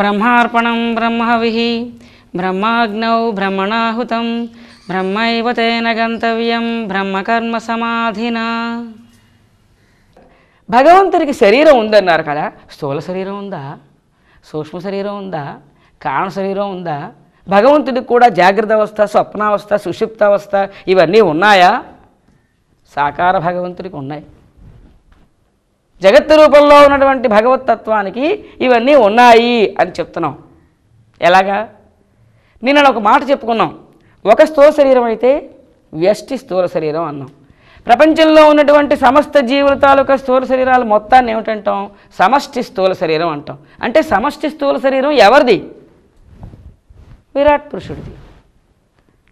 బ్రహ్మార్పణం బ్రహ్మవిహి బ్రహ్మాగ్నౌ బ్రహ్మణాహుతం బ్రహ్మైవ తేన గంతవ్యం బ్రహ్మకర్మ సమాధిన భగవంతుడికి శరీరం ఉందన్నారు కదా స్థూల శరీరం ఉందా సూక్ష్మ శరీరం ఉందా కారణ శరీరం ఉందా భగవంతుడికి కూడా జాగ్రత్త అవస్థ స్వప్నావస్థ సుషిప్తావస్థ ఇవన్నీ ఉన్నాయా సాకార భగవంతుడికి ఉన్నాయి జగత్తు రూపంలో ఉన్నటువంటి భగవతత్వానికి ఇవన్నీ ఉన్నాయి అని చెప్తున్నాం ఎలాగా నిన్న ఒక మాట చెప్పుకున్నాం ఒక స్థూల శరీరం అయితే వ్యష్టి స్థూల శరీరం అన్నాం ప్రపంచంలో ఉన్నటువంటి సమస్త జీవుల తాలూకా స్థూల శరీరాలు మొత్తాన్ని ఏమిటంటాం సమష్టి స్థూల శరీరం అంటాం అంటే సమష్టి స్థూల శరీరం ఎవరిది విరాట్ పురుషుడిది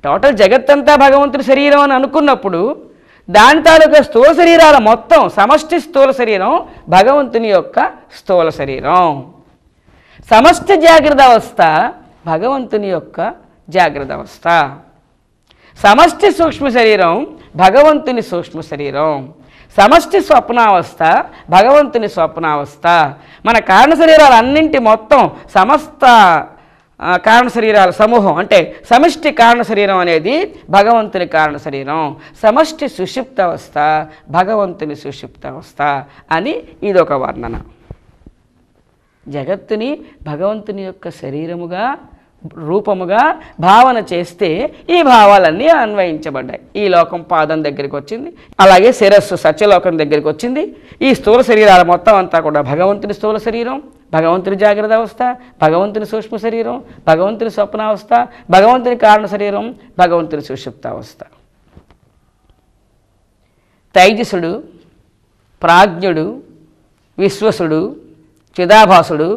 టోటల్ జగత్తంతా భగవంతుడి శరీరం అని అనుకున్నప్పుడు దాని తాలూకా స్థూల శరీరాల మొత్తం సమష్టి స్థూల శరీరం భగవంతుని యొక్క స్థూల శరీరం సమష్టి జాగ్రత్త అవస్థ భగవంతుని యొక్క జాగ్రత్త అవస్థ సమష్టి సూక్ష్మ శరీరం భగవంతుని సూక్ష్మ శరీరం సమష్టి స్వప్నావస్థ భగవంతుని స్వప్నావస్థ మన కారణ శరీరాలన్నింటి మొత్తం సమస్త కారణ శరీరాల సమూహం అంటే సమష్టి కారణ శరీరం అనేది భగవంతుని కారణ శరీరం సమష్టి అవస్థ భగవంతుని అవస్థ అని ఇదొక వర్ణన జగత్తుని భగవంతుని యొక్క శరీరముగా రూపముగా భావన చేస్తే ఈ భావాలన్నీ అన్వయించబడ్డాయి ఈ లోకం పాదం దగ్గరికి వచ్చింది అలాగే శిరస్సు సత్యలోకం దగ్గరికి వచ్చింది ఈ స్థూల శరీరాలు మొత్తం అంతా కూడా భగవంతుని స్థూల శరీరం భగవంతుని జాగ్రత్త అవస్థ భగవంతుని సూక్ష్మ శరీరం భగవంతుని స్వప్నావస్థ భగవంతుని కారణ శరీరం భగవంతుని సుషుప్తావస్థ తైజసుడు ప్రాజ్ఞుడు విశ్వసుడు చిదాభాసుడు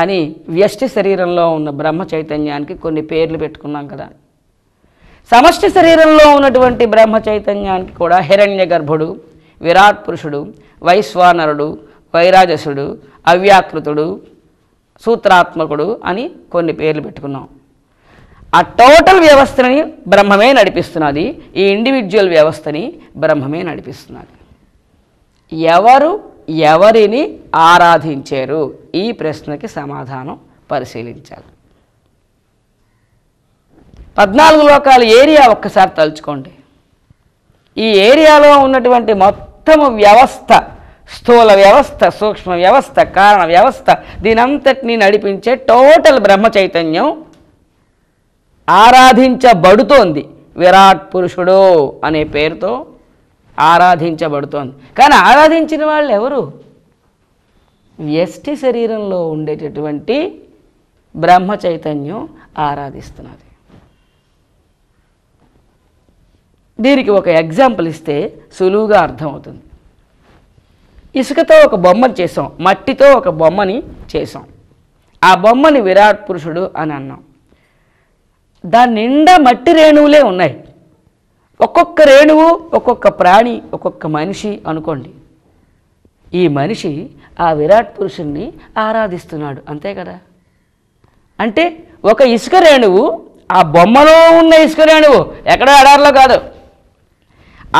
అని వ్యష్టి శరీరంలో ఉన్న బ్రహ్మ చైతన్యానికి కొన్ని పేర్లు పెట్టుకున్నాం కదా సమష్టి శరీరంలో ఉన్నటువంటి బ్రహ్మ చైతన్యానికి కూడా హిరణ్య గర్భుడు విరాట్ పురుషుడు వైశ్వానరుడు వైరాజసుడు అవ్యాకృతుడు సూత్రాత్మకుడు అని కొన్ని పేర్లు పెట్టుకున్నాం ఆ టోటల్ వ్యవస్థని బ్రహ్మమే నడిపిస్తున్నది ఈ ఇండివిజువల్ వ్యవస్థని బ్రహ్మమే నడిపిస్తున్నది ఎవరు ఎవరిని ఆరాధించారు ఈ ప్రశ్నకి సమాధానం పరిశీలించాలి పద్నాలుగు లోకాల ఏరియా ఒక్కసారి తలుచుకోండి ఈ ఏరియాలో ఉన్నటువంటి మొత్తము వ్యవస్థ స్థూల వ్యవస్థ సూక్ష్మ వ్యవస్థ కారణ వ్యవస్థ దీనంతటినీ నడిపించే టోటల్ బ్రహ్మ చైతన్యం ఆరాధించబడుతోంది విరాట్ పురుషుడు అనే పేరుతో ఆరాధించబడుతోంది కానీ ఆరాధించిన వాళ్ళు ఎవరు ఎస్టి శరీరంలో ఉండేటటువంటి బ్రహ్మ చైతన్యం ఆరాధిస్తున్నది దీనికి ఒక ఎగ్జాంపుల్ ఇస్తే సులువుగా అర్థమవుతుంది ఇసుకతో ఒక బొమ్మను చేసాం మట్టితో ఒక బొమ్మని చేసాం ఆ బొమ్మని విరాట్ పురుషుడు అని అన్నాం దాని నిండా మట్టి రేణువులే ఉన్నాయి ఒక్కొక్క రేణువు ఒక్కొక్క ప్రాణి ఒక్కొక్క మనిషి అనుకోండి ఈ మనిషి ఆ విరాట్ పురుషుణ్ణి ఆరాధిస్తున్నాడు అంతే కదా అంటే ఒక ఇసుక రేణువు ఆ బొమ్మలో ఉన్న ఇసుక రేణువు ఎక్కడ ఎడారిలో కాదు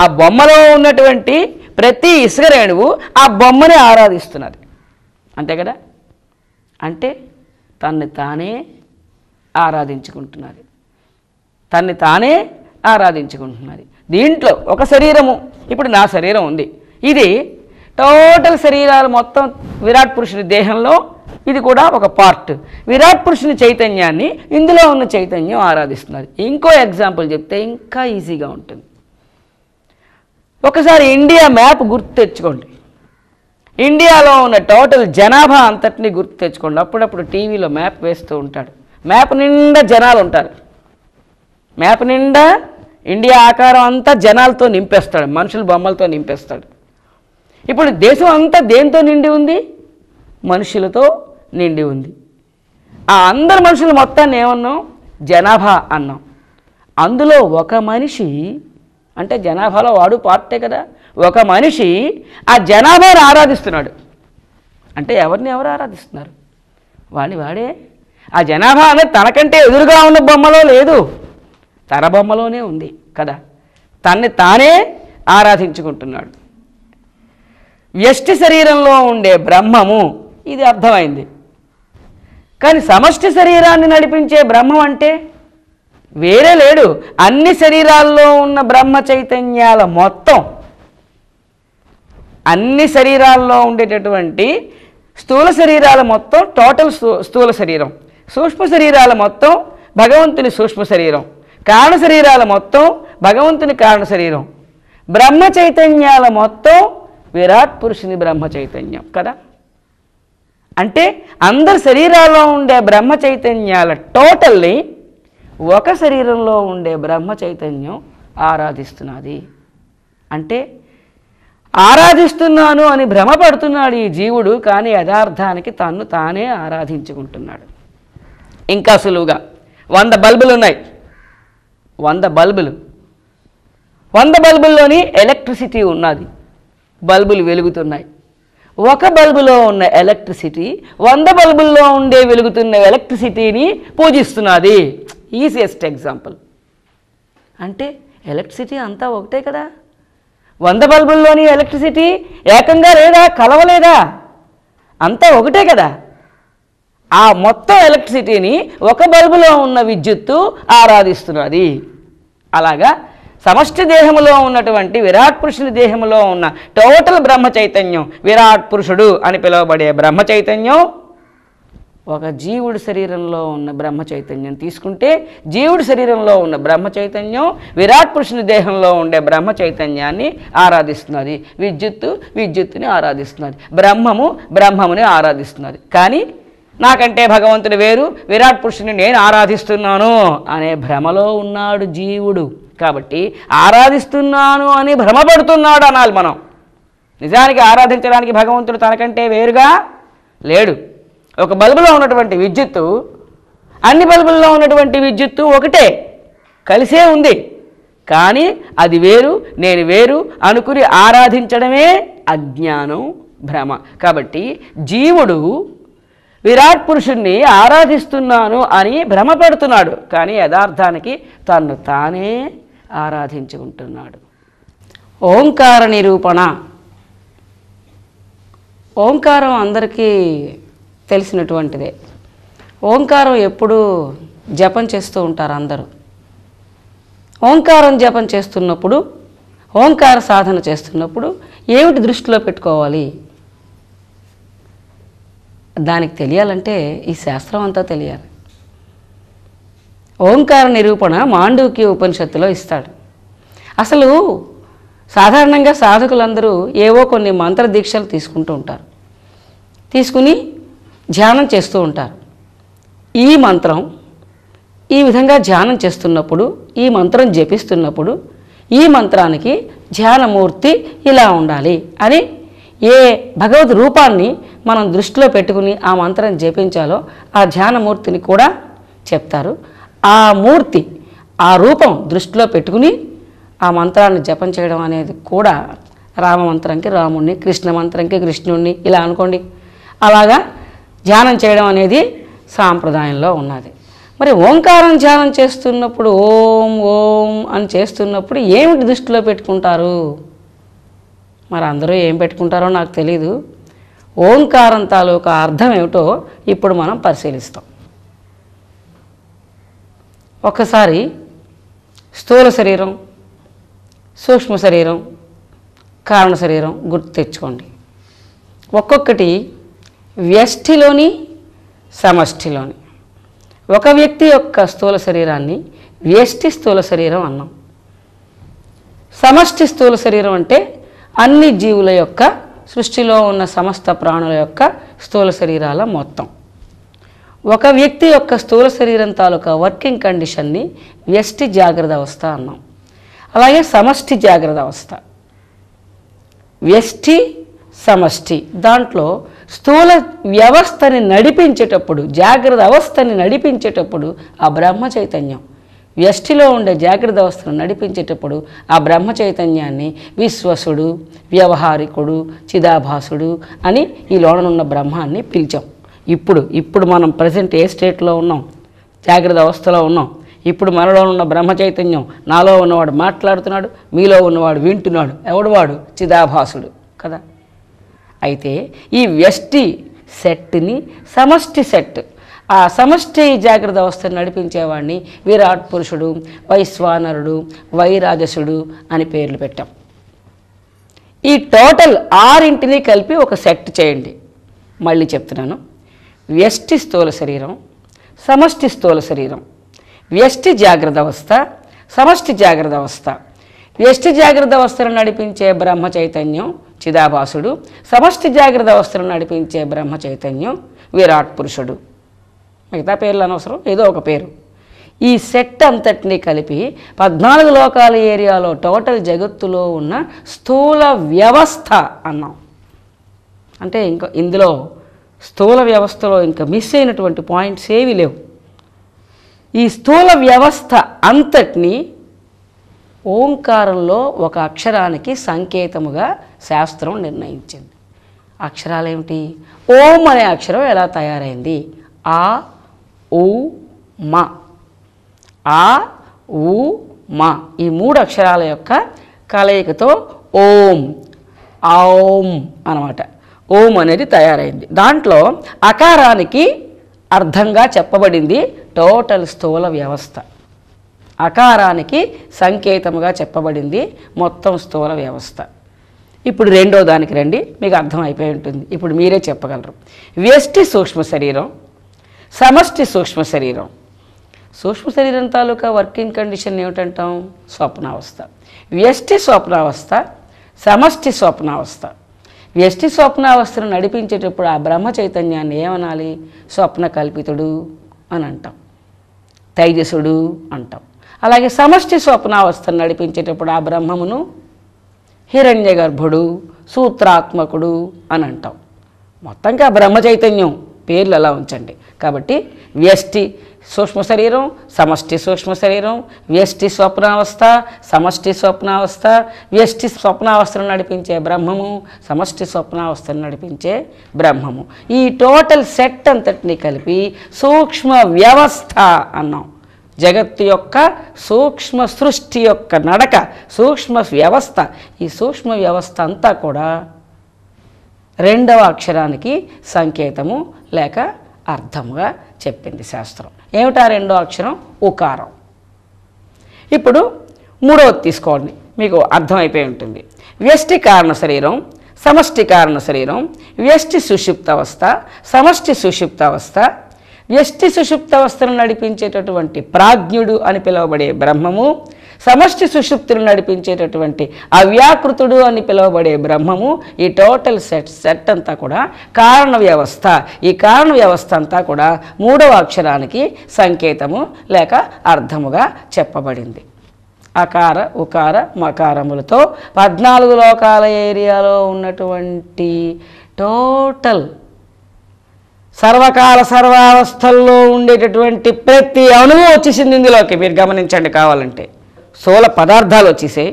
ఆ బొమ్మలో ఉన్నటువంటి ప్రతి ఇసుక రేణువు ఆ బొమ్మని ఆరాధిస్తున్నది అంతే కదా అంటే తన్ని తానే ఆరాధించుకుంటున్నది తన్ని తానే ఆరాధించుకుంటున్నది దీంట్లో ఒక శరీరము ఇప్పుడు నా శరీరం ఉంది ఇది టోటల్ శరీరాలు మొత్తం విరాట్ పురుషుని దేహంలో ఇది కూడా ఒక పార్ట్ విరాట్ పురుషుని చైతన్యాన్ని ఇందులో ఉన్న చైతన్యం ఆరాధిస్తున్నది ఇంకో ఎగ్జాంపుల్ చెప్తే ఇంకా ఈజీగా ఉంటుంది ఒకసారి ఇండియా మ్యాప్ గుర్తు తెచ్చుకోండి ఇండియాలో ఉన్న టోటల్ జనాభా అంతటిని గుర్తు తెచ్చుకోండి అప్పుడప్పుడు టీవీలో మ్యాప్ వేస్తూ ఉంటాడు మ్యాప్ నిండా జనాలు ఉంటారు మ్యాప్ నిండా ఇండియా ఆకారం అంతా జనాలతో నింపేస్తాడు మనుషులు బొమ్మలతో నింపేస్తాడు ఇప్పుడు దేశం అంతా దేంతో నిండి ఉంది మనుషులతో నిండి ఉంది ఆ అందరు మనుషులు మొత్తాన్ని ఏమన్నాం జనాభా అన్నాం అందులో ఒక మనిషి అంటే జనాభాలో వాడు పార్టే కదా ఒక మనిషి ఆ జనాభాను ఆరాధిస్తున్నాడు అంటే ఎవరిని ఎవరు ఆరాధిస్తున్నారు వాడిని వాడే ఆ జనాభా అనేది తనకంటే ఎదురుగా ఉన్న బొమ్మలో లేదు తన బొమ్మలోనే ఉంది కదా తన్ని తానే ఆరాధించుకుంటున్నాడు వ్యష్టి శరీరంలో ఉండే బ్రహ్మము ఇది అర్థమైంది కానీ సమష్టి శరీరాన్ని నడిపించే బ్రహ్మం అంటే వేరే లేడు అన్ని శరీరాల్లో ఉన్న బ్రహ్మ చైతన్యాల మొత్తం అన్ని శరీరాల్లో ఉండేటటువంటి స్థూల శరీరాల మొత్తం టోటల్ స్థూల శరీరం సూక్ష్మ శరీరాల మొత్తం భగవంతుని సూక్ష్మ శరీరం కారణ శరీరాల మొత్తం భగవంతుని కారణ శరీరం బ్రహ్మ చైతన్యాల మొత్తం విరాట్ పురుషుని బ్రహ్మ చైతన్యం కదా అంటే అందరి శరీరాల్లో ఉండే బ్రహ్మ చైతన్యాల టోటల్ని ఒక శరీరంలో ఉండే బ్రహ్మ చైతన్యం ఆరాధిస్తున్నది అంటే ఆరాధిస్తున్నాను అని భ్రమపడుతున్నాడు ఈ జీవుడు కానీ యథార్థానికి తను తానే ఆరాధించుకుంటున్నాడు ఇంకా సులువుగా వంద బల్బులు ఉన్నాయి వంద బల్బులు వంద బల్బుల్లోని ఎలక్ట్రిసిటీ ఉన్నది బల్బులు వెలుగుతున్నాయి ఒక బల్బులో ఉన్న ఎలక్ట్రిసిటీ వంద బల్బుల్లో ఉండే వెలుగుతున్న ఎలక్ట్రిసిటీని పూజిస్తున్నది ఈజియెస్ట్ ఎగ్జాంపుల్ అంటే ఎలక్ట్రిసిటీ అంతా ఒకటే కదా వంద బల్బుల్లోని ఎలక్ట్రిసిటీ ఏకంగా లేదా కలవలేదా అంతా ఒకటే కదా ఆ మొత్తం ఎలక్ట్రిసిటీని ఒక బల్బులో ఉన్న విద్యుత్తు ఆరాధిస్తున్నది అలాగా సమష్టి దేహములో ఉన్నటువంటి విరాట్ పురుషుని దేహములో ఉన్న టోటల్ బ్రహ్మ చైతన్యం విరాట్ పురుషుడు అని పిలువబడే బ్రహ్మ చైతన్యం ఒక జీవుడి శరీరంలో ఉన్న బ్రహ్మ చైతన్యం తీసుకుంటే జీవుడి శరీరంలో ఉన్న బ్రహ్మ చైతన్యం విరాట్ పురుషుని దేహంలో ఉండే బ్రహ్మ చైతన్యాన్ని ఆరాధిస్తున్నది విద్యుత్తు విద్యుత్తుని ఆరాధిస్తున్నది బ్రహ్మము బ్రహ్మముని ఆరాధిస్తున్నది కానీ నాకంటే భగవంతుడు వేరు విరాట్ పురుషుని నేను ఆరాధిస్తున్నాను అనే భ్రమలో ఉన్నాడు జీవుడు కాబట్టి ఆరాధిస్తున్నాను అని భ్రమపడుతున్నాడు అనాలి మనం నిజానికి ఆరాధించడానికి భగవంతుడు తనకంటే వేరుగా లేడు ఒక బల్బులో ఉన్నటువంటి విద్యుత్తు అన్ని బల్బుల్లో ఉన్నటువంటి విద్యుత్తు ఒకటే కలిసే ఉంది కానీ అది వేరు నేను వేరు అనుకుని ఆరాధించడమే అజ్ఞానం భ్రమ కాబట్టి జీవుడు విరాట్ పురుషుణ్ణి ఆరాధిస్తున్నాను అని భ్రమపడుతున్నాడు కానీ యథార్థానికి తన్ను తానే ఆరాధించుకుంటున్నాడు ఓంకార నిరూపణ ఓంకారం అందరికీ తెలిసినటువంటిదే ఓంకారం ఎప్పుడు జపం చేస్తూ ఉంటారు అందరూ ఓంకారం జపం చేస్తున్నప్పుడు ఓంకార సాధన చేస్తున్నప్పుడు ఏమిటి దృష్టిలో పెట్టుకోవాలి దానికి తెలియాలంటే ఈ శాస్త్రం అంతా తెలియాలి ఓంకార నిరూపణ మాండూక్య ఉపనిషత్తులో ఇస్తాడు అసలు సాధారణంగా సాధకులందరూ ఏవో కొన్ని మంత్ర దీక్షలు తీసుకుంటూ ఉంటారు తీసుకుని ధ్యానం చేస్తూ ఉంటారు ఈ మంత్రం ఈ విధంగా ధ్యానం చేస్తున్నప్పుడు ఈ మంత్రం జపిస్తున్నప్పుడు ఈ మంత్రానికి ధ్యానమూర్తి ఇలా ఉండాలి అని ఏ భగవద్ రూపాన్ని మనం దృష్టిలో పెట్టుకుని ఆ మంత్రం జపించాలో ఆ ధ్యానమూర్తిని కూడా చెప్తారు ఆ మూర్తి ఆ రూపం దృష్టిలో పెట్టుకుని ఆ మంత్రాన్ని జపం చేయడం అనేది కూడా రామ మంత్రంకి రాముణ్ణి కృష్ణ మంత్రంకి కృష్ణుణ్ణి ఇలా అనుకోండి అలాగా ధ్యానం చేయడం అనేది సాంప్రదాయంలో ఉన్నది మరి ఓంకారం ధ్యానం చేస్తున్నప్పుడు ఓం ఓం అని చేస్తున్నప్పుడు ఏమిటి దృష్టిలో పెట్టుకుంటారు మరి అందరూ ఏం పెట్టుకుంటారో నాకు తెలీదు ఓంకారం తాలూకా అర్థం ఏమిటో ఇప్పుడు మనం పరిశీలిస్తాం ఒకసారి స్థూల శరీరం సూక్ష్మ శరీరం కారణ శరీరం గుర్తు తెచ్చుకోండి ఒక్కొక్కటి వ్యష్టిలోని సమష్టిలోని ఒక వ్యక్తి యొక్క స్థూల శరీరాన్ని వ్యష్టి స్థూల శరీరం అన్నాం సమష్టి స్థూల శరీరం అంటే అన్ని జీవుల యొక్క సృష్టిలో ఉన్న సమస్త ప్రాణుల యొక్క స్థూల శరీరాల మొత్తం ఒక వ్యక్తి యొక్క స్థూల శరీరం తాలూకా వర్కింగ్ కండిషన్ని వ్యష్టి జాగ్రత్త అవస్థ అన్నాం అలాగే సమష్టి జాగ్రత్త అవస్థ వ్యష్టి సమష్టి దాంట్లో స్థూల వ్యవస్థని నడిపించేటప్పుడు జాగ్రత్త అవస్థని నడిపించేటప్పుడు ఆ బ్రహ్మ చైతన్యం వ్యష్టిలో ఉండే జాగ్రత్త అవస్థను నడిపించేటప్పుడు ఆ బ్రహ్మ చైతన్యాన్ని విశ్వసుడు వ్యవహారికుడు చిదాభాసుడు అని ఈ లోననున్న బ్రహ్మాన్ని పిలిచాం ఇప్పుడు ఇప్పుడు మనం ప్రజెంట్ ఏ స్టేట్లో ఉన్నాం జాగ్రత్త అవస్థలో ఉన్నాం ఇప్పుడు మనలో ఉన్న బ్రహ్మ చైతన్యం నాలో ఉన్నవాడు మాట్లాడుతున్నాడు మీలో ఉన్నవాడు వింటున్నాడు ఎవడు వాడు చిదాభాసుడు కదా అయితే ఈ వ్యష్టి సెట్ని సమష్టి సెట్ ఆ సమష్టి జాగ్రత్త అవస్థను నడిపించేవాడిని విరాట్ పురుషుడు వైశ్వానరుడు వైరాజసుడు అని పేర్లు పెట్టాం ఈ టోటల్ ఆరింటిని కలిపి ఒక సెట్ చేయండి మళ్ళీ చెప్తున్నాను వ్యష్టి స్థూల శరీరం సమష్టి స్థూల శరీరం వ్యష్టి జాగ్రత్త అవస్థ సమష్టి జాగ్రత్త అవస్థ ఎష్టి జాగ్రత్త అవస్థలు నడిపించే బ్రహ్మ చైతన్యం చిదాభాసుడు సమష్టి జాగ్రత్త అవస్థలు నడిపించే బ్రహ్మ చైతన్యం విరాట్ పురుషుడు మిగతా పేర్లు అనవసరం ఏదో ఒక పేరు ఈ సెట్ అంతటినీ కలిపి పద్నాలుగు లోకాల ఏరియాలో టోటల్ జగత్తులో ఉన్న స్థూల వ్యవస్థ అన్నాం అంటే ఇంకా ఇందులో స్థూల వ్యవస్థలో ఇంకా మిస్ అయినటువంటి పాయింట్స్ ఏవి లేవు ఈ స్థూల వ్యవస్థ అంతటినీ ఓంకారంలో ఒక అక్షరానికి సంకేతముగా శాస్త్రం నిర్ణయించింది అక్షరాలు ఏమిటి ఓం అనే అక్షరం ఎలా తయారైంది ఆ ఊ మా ఆ ఊ మా ఈ మూడు అక్షరాల యొక్క కలయికతో ఓం ఓం అనమాట ఓం అనేది తయారైంది దాంట్లో అకారానికి అర్థంగా చెప్పబడింది టోటల్ స్థూల వ్యవస్థ అకారానికి సంకేతముగా చెప్పబడింది మొత్తం స్థూల వ్యవస్థ ఇప్పుడు రెండో దానికి రండి మీకు అర్థం అయిపోయి ఉంటుంది ఇప్పుడు మీరే చెప్పగలరు వ్యష్టి సూక్ష్మ శరీరం సమష్టి సూక్ష్మ శరీరం సూక్ష్మ శరీరం తాలూకా వర్కింగ్ కండిషన్ ఏమిటంటాం స్వప్నావస్థ వ్యష్టి స్వప్నావస్థ సమష్టి స్వప్నావస్థ వ్యష్టి స్వప్నావస్థను నడిపించేటప్పుడు ఆ బ్రహ్మ చైతన్యాన్ని ఏమనాలి స్వప్న కల్పితుడు అని అంటాం తైజసుడు అంటాం అలాగే సమష్టి స్వప్నావస్థను నడిపించేటప్పుడు ఆ బ్రహ్మమును హిరణ్య గర్భుడు సూత్రాత్మకుడు అని అంటాం మొత్తంగా బ్రహ్మ చైతన్యం పేర్లు అలా ఉంచండి కాబట్టి వ్యష్టి సూక్ష్మ శరీరం సమష్టి సూక్ష్మ శరీరం వ్యష్టి స్వప్నావస్థ సమష్టి స్వప్నావస్థ వ్యష్టి స్వప్నావస్థను నడిపించే బ్రహ్మము సమష్టి స్వప్నావస్థను నడిపించే బ్రహ్మము ఈ టోటల్ సెట్ అంతటిని కలిపి సూక్ష్మ వ్యవస్థ అన్నాం జగత్తు యొక్క సూక్ష్మ సృష్టి యొక్క నడక సూక్ష్మ వ్యవస్థ ఈ సూక్ష్మ వ్యవస్థ అంతా కూడా రెండవ అక్షరానికి సంకేతము లేక అర్థముగా చెప్పింది శాస్త్రం ఏమిటా రెండో అక్షరం ఉకారం ఇప్పుడు మూడవది తీసుకోండి మీకు అర్థమైపోయి ఉంటుంది వ్యష్టి కారణ శరీరం సమష్టి కారణ శరీరం వ్యష్టి అవస్థ సమష్టి అవస్థ వ్యష్టి సుషుప్త వస్త్రం నడిపించేటటువంటి ప్రాజ్ఞుడు అని పిలువబడే బ్రహ్మము సమష్టి సుషుప్తులు నడిపించేటటువంటి అవ్యాకృతుడు అని పిలువబడే బ్రహ్మము ఈ టోటల్ సెట్ సెట్ అంతా కూడా కారణ వ్యవస్థ ఈ కారణ వ్యవస్థ అంతా కూడా మూడవ అక్షరానికి సంకేతము లేక అర్థముగా చెప్పబడింది అకార ఉకార మకారములతో పద్నాలుగు లోకాల ఏరియాలో ఉన్నటువంటి టోటల్ సర్వకాల సర్వావస్థల్లో ఉండేటటువంటి ప్రతి అణువు వచ్చేసింది ఇందులోకి మీరు గమనించండి కావాలంటే స్థూల పదార్థాలు వచ్చేసాయి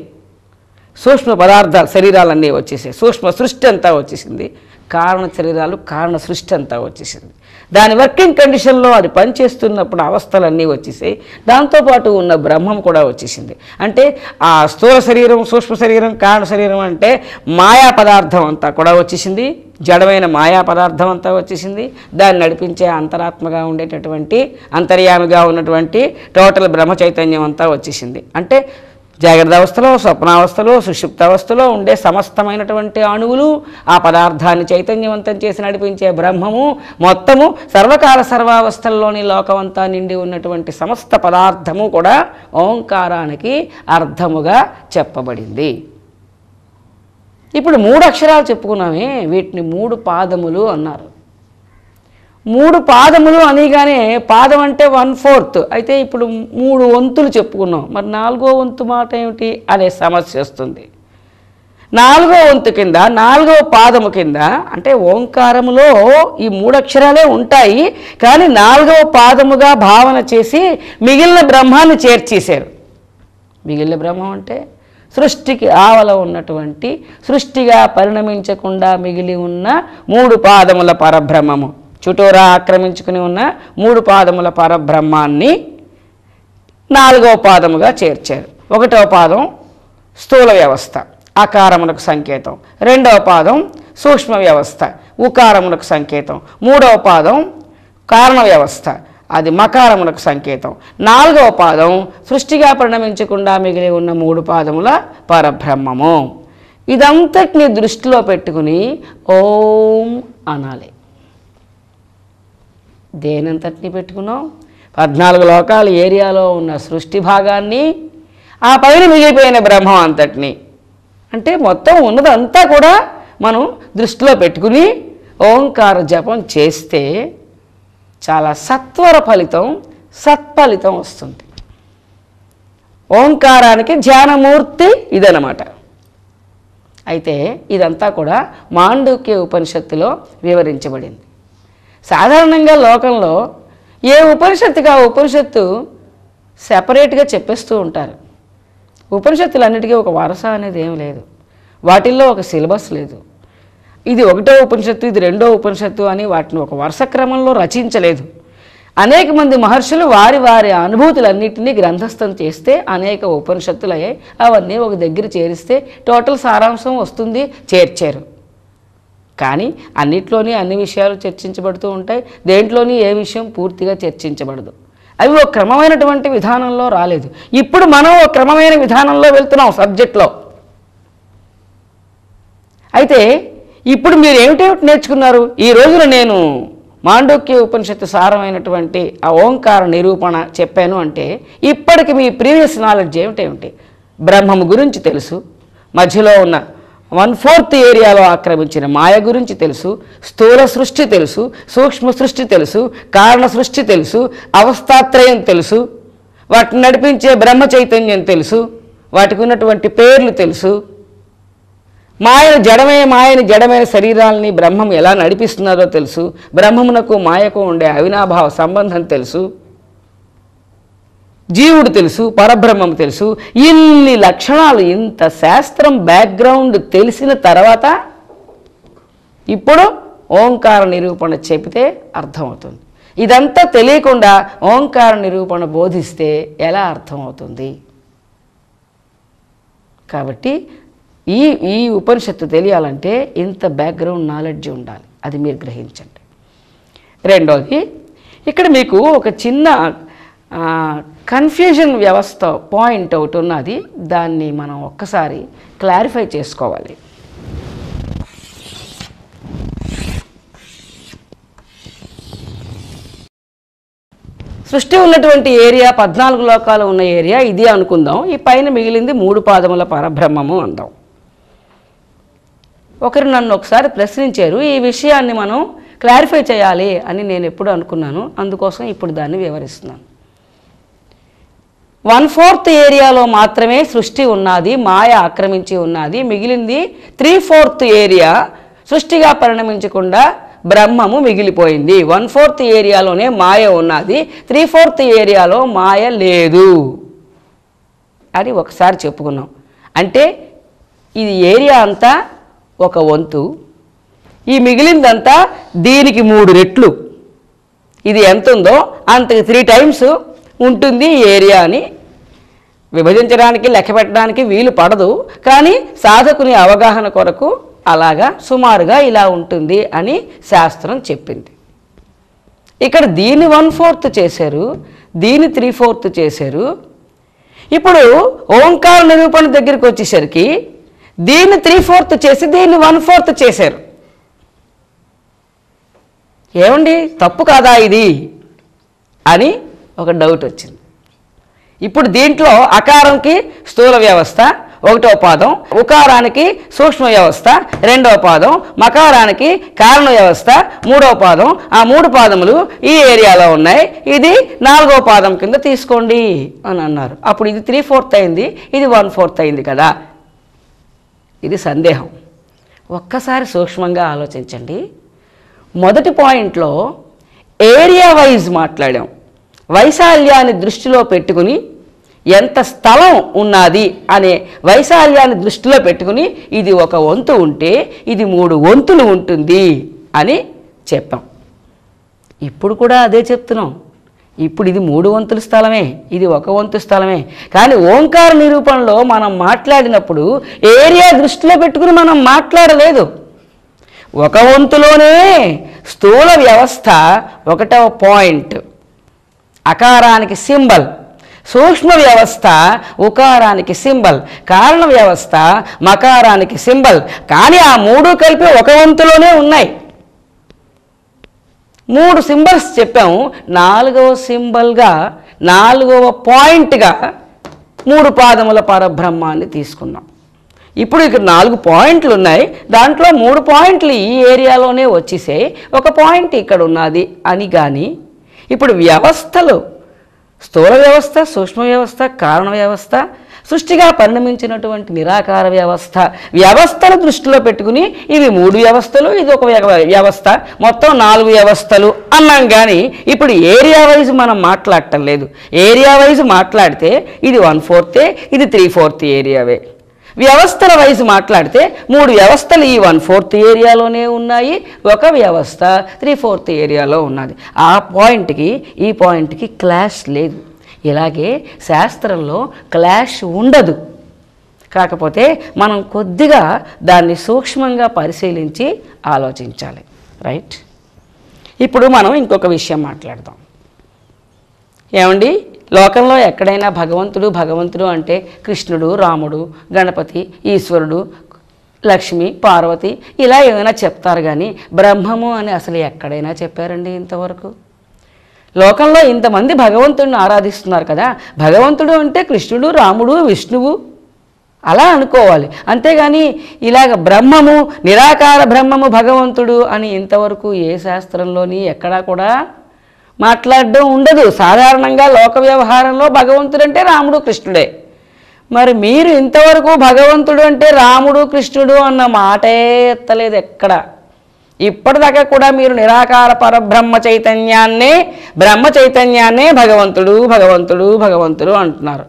సూక్ష్మ పదార్థాలు శరీరాలన్నీ వచ్చేసాయి సూక్ష్మ సృష్టి అంతా వచ్చేసింది కారణ శరీరాలు కారణ సృష్టి అంతా వచ్చేసింది దాని వర్కింగ్ కండిషన్లో అది పనిచేస్తున్నప్పుడు అవస్థలన్నీ వచ్చేసాయి దాంతోపాటు ఉన్న బ్రహ్మం కూడా వచ్చేసింది అంటే ఆ స్థూల శరీరం సూక్ష్మ శరీరం కారణ శరీరం అంటే మాయా పదార్థం అంతా కూడా వచ్చేసింది జడమైన మాయా పదార్థం అంతా వచ్చేసింది దాన్ని నడిపించే అంతరాత్మగా ఉండేటటువంటి అంతర్యామిగా ఉన్నటువంటి టోటల్ బ్రహ్మ చైతన్యం అంతా వచ్చేసింది అంటే జాగ్రత్త అవస్థలో స్వప్నావస్థలో అవస్థలో ఉండే సమస్తమైనటువంటి అణువులు ఆ పదార్థాన్ని చైతన్యవంతం చేసి నడిపించే బ్రహ్మము మొత్తము సర్వకాల సర్వావస్థల్లోని లోకమంతా నిండి ఉన్నటువంటి సమస్త పదార్థము కూడా ఓంకారానికి అర్థముగా చెప్పబడింది ఇప్పుడు మూడు అక్షరాలు చెప్పుకున్నామే వీటిని మూడు పాదములు అన్నారు మూడు పాదములు అనిగానే పాదం అంటే వన్ ఫోర్త్ అయితే ఇప్పుడు మూడు వంతులు చెప్పుకున్నాం మరి నాలుగో వంతు మాట ఏమిటి అనే సమస్య వస్తుంది నాలుగో వంతు కింద నాలుగో పాదము కింద అంటే ఓంకారములో ఈ మూడక్షరాలే ఉంటాయి కానీ నాలుగవ పాదముగా భావన చేసి మిగిలిన బ్రహ్మాన్ని చేర్చేశారు మిగిలిన బ్రహ్మం అంటే సృష్టికి ఆవల ఉన్నటువంటి సృష్టిగా పరిణమించకుండా మిగిలి ఉన్న మూడు పాదముల పరబ్రహ్మము చుటూరా ఆక్రమించుకుని ఉన్న మూడు పాదముల పరబ్రహ్మాన్ని నాలుగవ పాదముగా చేర్చారు ఒకటవ పాదం స్థూల వ్యవస్థ ఆకారములకు సంకేతం రెండవ పాదం సూక్ష్మ వ్యవస్థ ఉకారములకు సంకేతం మూడవ పాదం కారణ వ్యవస్థ అది మకారములకు సంకేతం నాలుగవ పాదం సృష్టిగా పరిణమించకుండా మిగిలి ఉన్న మూడు పాదముల పరబ్రహ్మము ఇదంతటిని దృష్టిలో పెట్టుకుని ఓం అనాలి దేనంతటిని పెట్టుకున్నాం పద్నాలుగు లోకాల ఏరియాలో ఉన్న సృష్టి భాగాన్ని ఆ పైన మిగిలిపోయిన బ్రహ్మం అంతటిని అంటే మొత్తం ఉన్నదంతా కూడా మనం దృష్టిలో పెట్టుకుని ఓంకార జపం చేస్తే చాలా సత్వర ఫలితం సత్ఫలితం వస్తుంది ఓంకారానికి ధ్యానమూర్తి ఇదనమాట అయితే ఇదంతా కూడా మాండూక్య ఉపనిషత్తులో వివరించబడింది సాధారణంగా లోకంలో ఏ ఉపనిషత్తుగా ఉపనిషత్తు సెపరేట్గా చెప్పేస్తూ ఉంటారు ఉపనిషత్తులన్నిటికీ ఒక వరస అనేది ఏం లేదు వాటిల్లో ఒక సిలబస్ లేదు ఇది ఒకటో ఉపనిషత్తు ఇది రెండో ఉపనిషత్తు అని వాటిని ఒక వరుస క్రమంలో రచించలేదు అనేక మంది మహర్షులు వారి వారి అనుభూతులన్నింటినీ గ్రంథస్థం చేస్తే అనేక ఉపనిషత్తులయ్యాయి అవన్నీ ఒక దగ్గర చేరిస్తే టోటల్ సారాంశం వస్తుంది చేర్చారు కానీ అన్నిట్లోని అన్ని విషయాలు చర్చించబడుతూ ఉంటాయి దేంట్లోని ఏ విషయం పూర్తిగా చర్చించబడదు అవి ఒక క్రమమైనటువంటి విధానంలో రాలేదు ఇప్పుడు మనం ఒక క్రమమైన విధానంలో వెళ్తున్నాం సబ్జెక్ట్లో అయితే ఇప్పుడు మీరు ఏమిటేమిటి నేర్చుకున్నారు ఈ రోజున నేను మాండోక్య ఉపనిషత్తు సారమైనటువంటి ఆ ఓంకార నిరూపణ చెప్పాను అంటే ఇప్పటికి మీ ప్రీవియస్ నాలెడ్జ్ ఏమిటేమిటి బ్రహ్మము గురించి తెలుసు మధ్యలో ఉన్న వన్ ఫోర్త్ ఏరియాలో ఆక్రమించిన మాయ గురించి తెలుసు స్థూల సృష్టి తెలుసు సూక్ష్మ సృష్టి తెలుసు కారణ సృష్టి తెలుసు అవస్థాత్రయం తెలుసు వాటిని నడిపించే బ్రహ్మ చైతన్యం తెలుసు వాటికి ఉన్నటువంటి పేర్లు తెలుసు మాయను జడమైన మాయని జడమైన శరీరాలని బ్రహ్మం ఎలా నడిపిస్తున్నారో తెలుసు బ్రహ్మమునకు మాయకు ఉండే అవినాభావ సంబంధం తెలుసు జీవుడు తెలుసు పరబ్రహ్మం తెలుసు ఇన్ని లక్షణాలు ఇంత శాస్త్రం బ్యాక్గ్రౌండ్ తెలిసిన తర్వాత ఇప్పుడు ఓంకార నిరూపణ చెబితే అర్థమవుతుంది ఇదంతా తెలియకుండా ఓంకార నిరూపణ బోధిస్తే ఎలా అర్థమవుతుంది కాబట్టి ఈ ఈ ఉపనిషత్తు తెలియాలంటే ఇంత బ్యాక్గ్రౌండ్ నాలెడ్జ్ ఉండాలి అది మీరు గ్రహించండి రెండోది ఇక్కడ మీకు ఒక చిన్న కన్ఫ్యూజన్ వ్యవస్థ పాయింట్ అవుట్ ఉన్నది దాన్ని మనం ఒక్కసారి క్లారిఫై చేసుకోవాలి సృష్టి ఉన్నటువంటి ఏరియా పద్నాలుగు లోకాలు ఉన్న ఏరియా ఇది అనుకుందాం ఈ పైన మిగిలింది మూడు పాదముల పరబ్రహ్మము అందాం ఒకరు నన్ను ఒకసారి ప్రశ్నించారు ఈ విషయాన్ని మనం క్లారిఫై చేయాలి అని నేను ఎప్పుడు అనుకున్నాను అందుకోసం ఇప్పుడు దాన్ని వివరిస్తున్నాను వన్ ఫోర్త్ ఏరియాలో మాత్రమే సృష్టి ఉన్నది మాయ ఆక్రమించి ఉన్నది మిగిలింది త్రీ ఫోర్త్ ఏరియా సృష్టిగా పరిణమించకుండా బ్రహ్మము మిగిలిపోయింది వన్ ఫోర్త్ ఏరియాలోనే మాయ ఉన్నది త్రీ ఫోర్త్ ఏరియాలో మాయ లేదు అని ఒకసారి చెప్పుకున్నాం అంటే ఇది ఏరియా అంతా ఒక వంతు ఈ మిగిలిందంతా దీనికి మూడు రెట్లు ఇది ఎంత ఉందో అంతకు త్రీ టైమ్స్ ఉంటుంది ఈ ఏరియా అని విభజించడానికి లెక్క పెట్టడానికి వీలు పడదు కానీ సాధకుని అవగాహన కొరకు అలాగా సుమారుగా ఇలా ఉంటుంది అని శాస్త్రం చెప్పింది ఇక్కడ దీని వన్ ఫోర్త్ చేశారు దీని త్రీ ఫోర్త్ చేశారు ఇప్పుడు ఓంకార నిరూపణ దగ్గరికి వచ్చేసరికి దీన్ని త్రీ ఫోర్త్ చేసి దీన్ని వన్ ఫోర్త్ చేశారు ఏమండి తప్పు కాదా ఇది అని ఒక డౌట్ వచ్చింది ఇప్పుడు దీంట్లో అకారంకి స్థూల వ్యవస్థ ఒకటో పాదం ఉకారానికి సూక్ష్మ వ్యవస్థ రెండవ పాదం మకారానికి కారణ వ్యవస్థ మూడవ పాదం ఆ మూడు పాదములు ఈ ఏరియాలో ఉన్నాయి ఇది నాలుగవ పాదం కింద తీసుకోండి అని అన్నారు అప్పుడు ఇది త్రీ ఫోర్త్ అయింది ఇది వన్ ఫోర్త్ అయింది కదా ఇది సందేహం ఒక్కసారి సూక్ష్మంగా ఆలోచించండి మొదటి పాయింట్లో ఏరియా వైజ్ మాట్లాడాం వైశాల్యాన్ని దృష్టిలో పెట్టుకుని ఎంత స్థలం ఉన్నది అనే వైశాల్యాన్ని దృష్టిలో పెట్టుకుని ఇది ఒక వంతు ఉంటే ఇది మూడు వంతులు ఉంటుంది అని చెప్పాం ఇప్పుడు కూడా అదే చెప్తున్నాం ఇప్పుడు ఇది మూడు వంతుల స్థలమే ఇది ఒక వంతు స్థలమే కానీ ఓంకార నిరూపణలో మనం మాట్లాడినప్పుడు ఏరియా దృష్టిలో పెట్టుకుని మనం మాట్లాడలేదు ఒక వంతులోనే స్థూల వ్యవస్థ ఒకటవ పాయింట్ అకారానికి సింబల్ సూక్ష్మ వ్యవస్థ ఉకారానికి సింబల్ కారణ వ్యవస్థ మకారానికి సింబల్ కానీ ఆ మూడు కలిపి ఒక వంతులోనే ఉన్నాయి మూడు సింబల్స్ చెప్పాము నాలుగవ సింబల్గా నాలుగవ పాయింట్గా మూడు పాదముల పరబ్రహ్మాన్ని తీసుకున్నాం ఇప్పుడు ఇక్కడ నాలుగు పాయింట్లు ఉన్నాయి దాంట్లో మూడు పాయింట్లు ఈ ఏరియాలోనే వచ్చేసాయి ఒక పాయింట్ ఇక్కడ ఉన్నది అని కానీ ఇప్పుడు వ్యవస్థలు స్థూల వ్యవస్థ సూక్ష్మ వ్యవస్థ కారణ వ్యవస్థ సృష్టిగా పరిణమించినటువంటి నిరాకార వ్యవస్థ వ్యవస్థలు దృష్టిలో పెట్టుకుని ఇవి మూడు వ్యవస్థలు ఇది ఒక వ్యవస్థ మొత్తం నాలుగు వ్యవస్థలు అన్నాం కానీ ఇప్పుడు ఏరియా వైజ్ మనం మాట్లాడటం లేదు ఏరియా వైజ్ మాట్లాడితే ఇది వన్ ఫోర్తే ఇది త్రీ ఫోర్త్ ఏరియావే వ్యవస్థల వైజ్ మాట్లాడితే మూడు వ్యవస్థలు ఈ వన్ ఫోర్త్ ఏరియాలోనే ఉన్నాయి ఒక వ్యవస్థ త్రీ ఫోర్త్ ఏరియాలో ఉన్నది ఆ పాయింట్కి ఈ పాయింట్కి క్లాష్ లేదు ఇలాగే శాస్త్రంలో క్లాష్ ఉండదు కాకపోతే మనం కొద్దిగా దాన్ని సూక్ష్మంగా పరిశీలించి ఆలోచించాలి రైట్ ఇప్పుడు మనం ఇంకొక విషయం మాట్లాడదాం ఏమండి లోకంలో ఎక్కడైనా భగవంతుడు భగవంతుడు అంటే కృష్ణుడు రాముడు గణపతి ఈశ్వరుడు లక్ష్మి పార్వతి ఇలా ఏమైనా చెప్తారు కానీ బ్రహ్మము అని అసలు ఎక్కడైనా చెప్పారండి ఇంతవరకు లోకంలో ఇంతమంది భగవంతుడిని ఆరాధిస్తున్నారు కదా భగవంతుడు అంటే కృష్ణుడు రాముడు విష్ణువు అలా అనుకోవాలి అంతేగాని ఇలాగ బ్రహ్మము నిరాకార బ్రహ్మము భగవంతుడు అని ఇంతవరకు ఏ శాస్త్రంలోని ఎక్కడా కూడా మాట్లాడడం ఉండదు సాధారణంగా లోక వ్యవహారంలో భగవంతుడు అంటే రాముడు కృష్ణుడే మరి మీరు ఇంతవరకు భగవంతుడు అంటే రాముడు కృష్ణుడు అన్న మాటే ఎత్తలేదు ఎక్కడ ఇప్పటిదాకా కూడా మీరు నిరాకార పరబ్రహ్మ చైతన్యాన్నే బ్రహ్మ చైతన్యాన్నే భగవంతుడు భగవంతుడు భగవంతుడు అంటున్నారు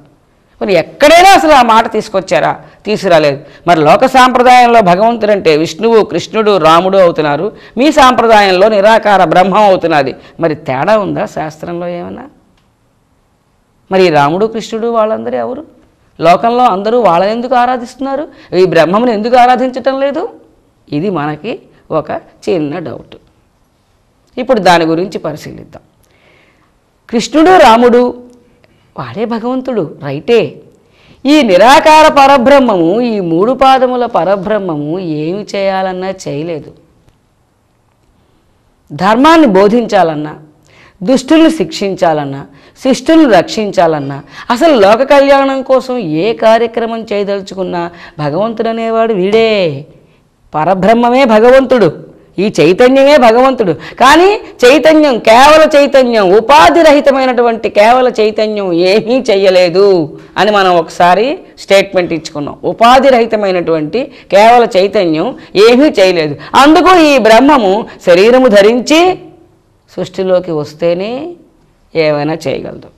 మరి ఎక్కడైనా అసలు ఆ మాట తీసుకొచ్చారా తీసుకురాలేదు మరి లోక సాంప్రదాయంలో భగవంతుడు అంటే విష్ణువు కృష్ణుడు రాముడు అవుతున్నారు మీ సాంప్రదాయంలో నిరాకార బ్రహ్మం అవుతున్నది మరి తేడా ఉందా శాస్త్రంలో ఏమన్నా మరి రాముడు కృష్ణుడు వాళ్ళందరూ ఎవరు లోకంలో అందరూ వాళ్ళని ఎందుకు ఆరాధిస్తున్నారు ఈ బ్రహ్మమును ఎందుకు ఆరాధించటం లేదు ఇది మనకి ఒక చిన్న డౌట్ ఇప్పుడు దాని గురించి పరిశీలిద్దాం కృష్ణుడు రాముడు వాడే భగవంతుడు రైటే ఈ నిరాకార పరబ్రహ్మము ఈ మూడు పాదముల పరబ్రహ్మము ఏమి చేయాలన్నా చేయలేదు ధర్మాన్ని బోధించాలన్నా దుష్టులను శిక్షించాలన్నా శిష్టులను రక్షించాలన్నా అసలు లోక కళ్యాణం కోసం ఏ కార్యక్రమం చేయదలుచుకున్నా భగవంతుడనేవాడు వీడే పరబ్రహ్మమే భగవంతుడు ఈ చైతన్యమే భగవంతుడు కానీ చైతన్యం కేవల చైతన్యం ఉపాధి రహితమైనటువంటి కేవల చైతన్యం ఏమీ చేయలేదు అని మనం ఒకసారి స్టేట్మెంట్ ఇచ్చుకున్నాం ఉపాధి రహితమైనటువంటి కేవల చైతన్యం ఏమీ చేయలేదు అందుకు ఈ బ్రహ్మము శరీరము ధరించి సృష్టిలోకి వస్తేనే ఏమైనా చేయగలదు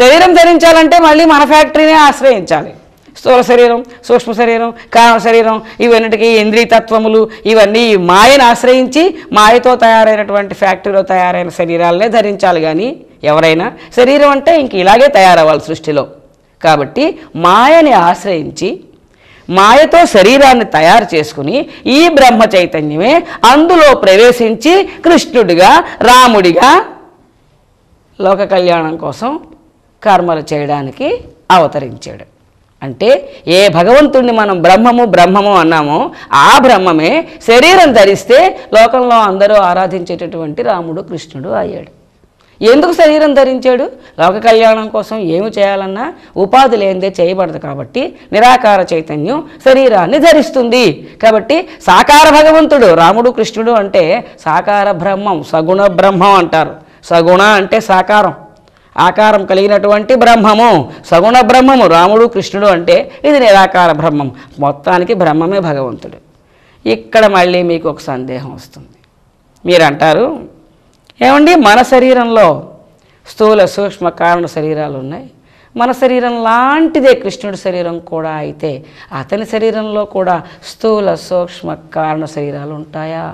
శరీరం ధరించాలంటే మళ్ళీ మన ఫ్యాక్టరీనే ఆశ్రయించాలి స్థూల శరీరం సూక్ష్మ శరీరం కారణ శరీరం ఇవన్నిటికీ ఇంద్రియతత్వములు ఇవన్నీ మాయను ఆశ్రయించి మాయతో తయారైనటువంటి ఫ్యాక్టరీలో తయారైన శరీరాలనే ధరించాలి కానీ ఎవరైనా శరీరం అంటే ఇంక ఇలాగే తయారవ్వాలి సృష్టిలో కాబట్టి మాయని ఆశ్రయించి మాయతో శరీరాన్ని తయారు చేసుకుని ఈ బ్రహ్మ చైతన్యమే అందులో ప్రవేశించి కృష్ణుడిగా రాముడిగా లోక కళ్యాణం కోసం కర్మలు చేయడానికి అవతరించాడు అంటే ఏ భగవంతుడిని మనం బ్రహ్మము బ్రహ్మము అన్నామో ఆ బ్రహ్మమే శరీరం ధరిస్తే లోకంలో అందరూ ఆరాధించేటటువంటి రాముడు కృష్ణుడు అయ్యాడు ఎందుకు శరీరం ధరించాడు లోక కళ్యాణం కోసం ఏమి చేయాలన్నా ఉపాధి లేనిదే చేయబడదు కాబట్టి నిరాకార చైతన్యం శరీరాన్ని ధరిస్తుంది కాబట్టి సాకార భగవంతుడు రాముడు కృష్ణుడు అంటే సాకార బ్రహ్మం సగుణ బ్రహ్మం అంటారు సగుణ అంటే సాకారం ఆకారం కలిగినటువంటి బ్రహ్మము సగుణ బ్రహ్మము రాముడు కృష్ణుడు అంటే ఇది నిరాకార బ్రహ్మం మొత్తానికి బ్రహ్మమే భగవంతుడు ఇక్కడ మళ్ళీ మీకు ఒక సందేహం వస్తుంది మీరు అంటారు ఏమండి మన శరీరంలో స్థూల సూక్ష్మ కారణ శరీరాలు ఉన్నాయి మన శరీరం లాంటిదే కృష్ణుడి శరీరం కూడా అయితే అతని శరీరంలో కూడా స్థూల సూక్ష్మ కారణ శరీరాలు ఉంటాయా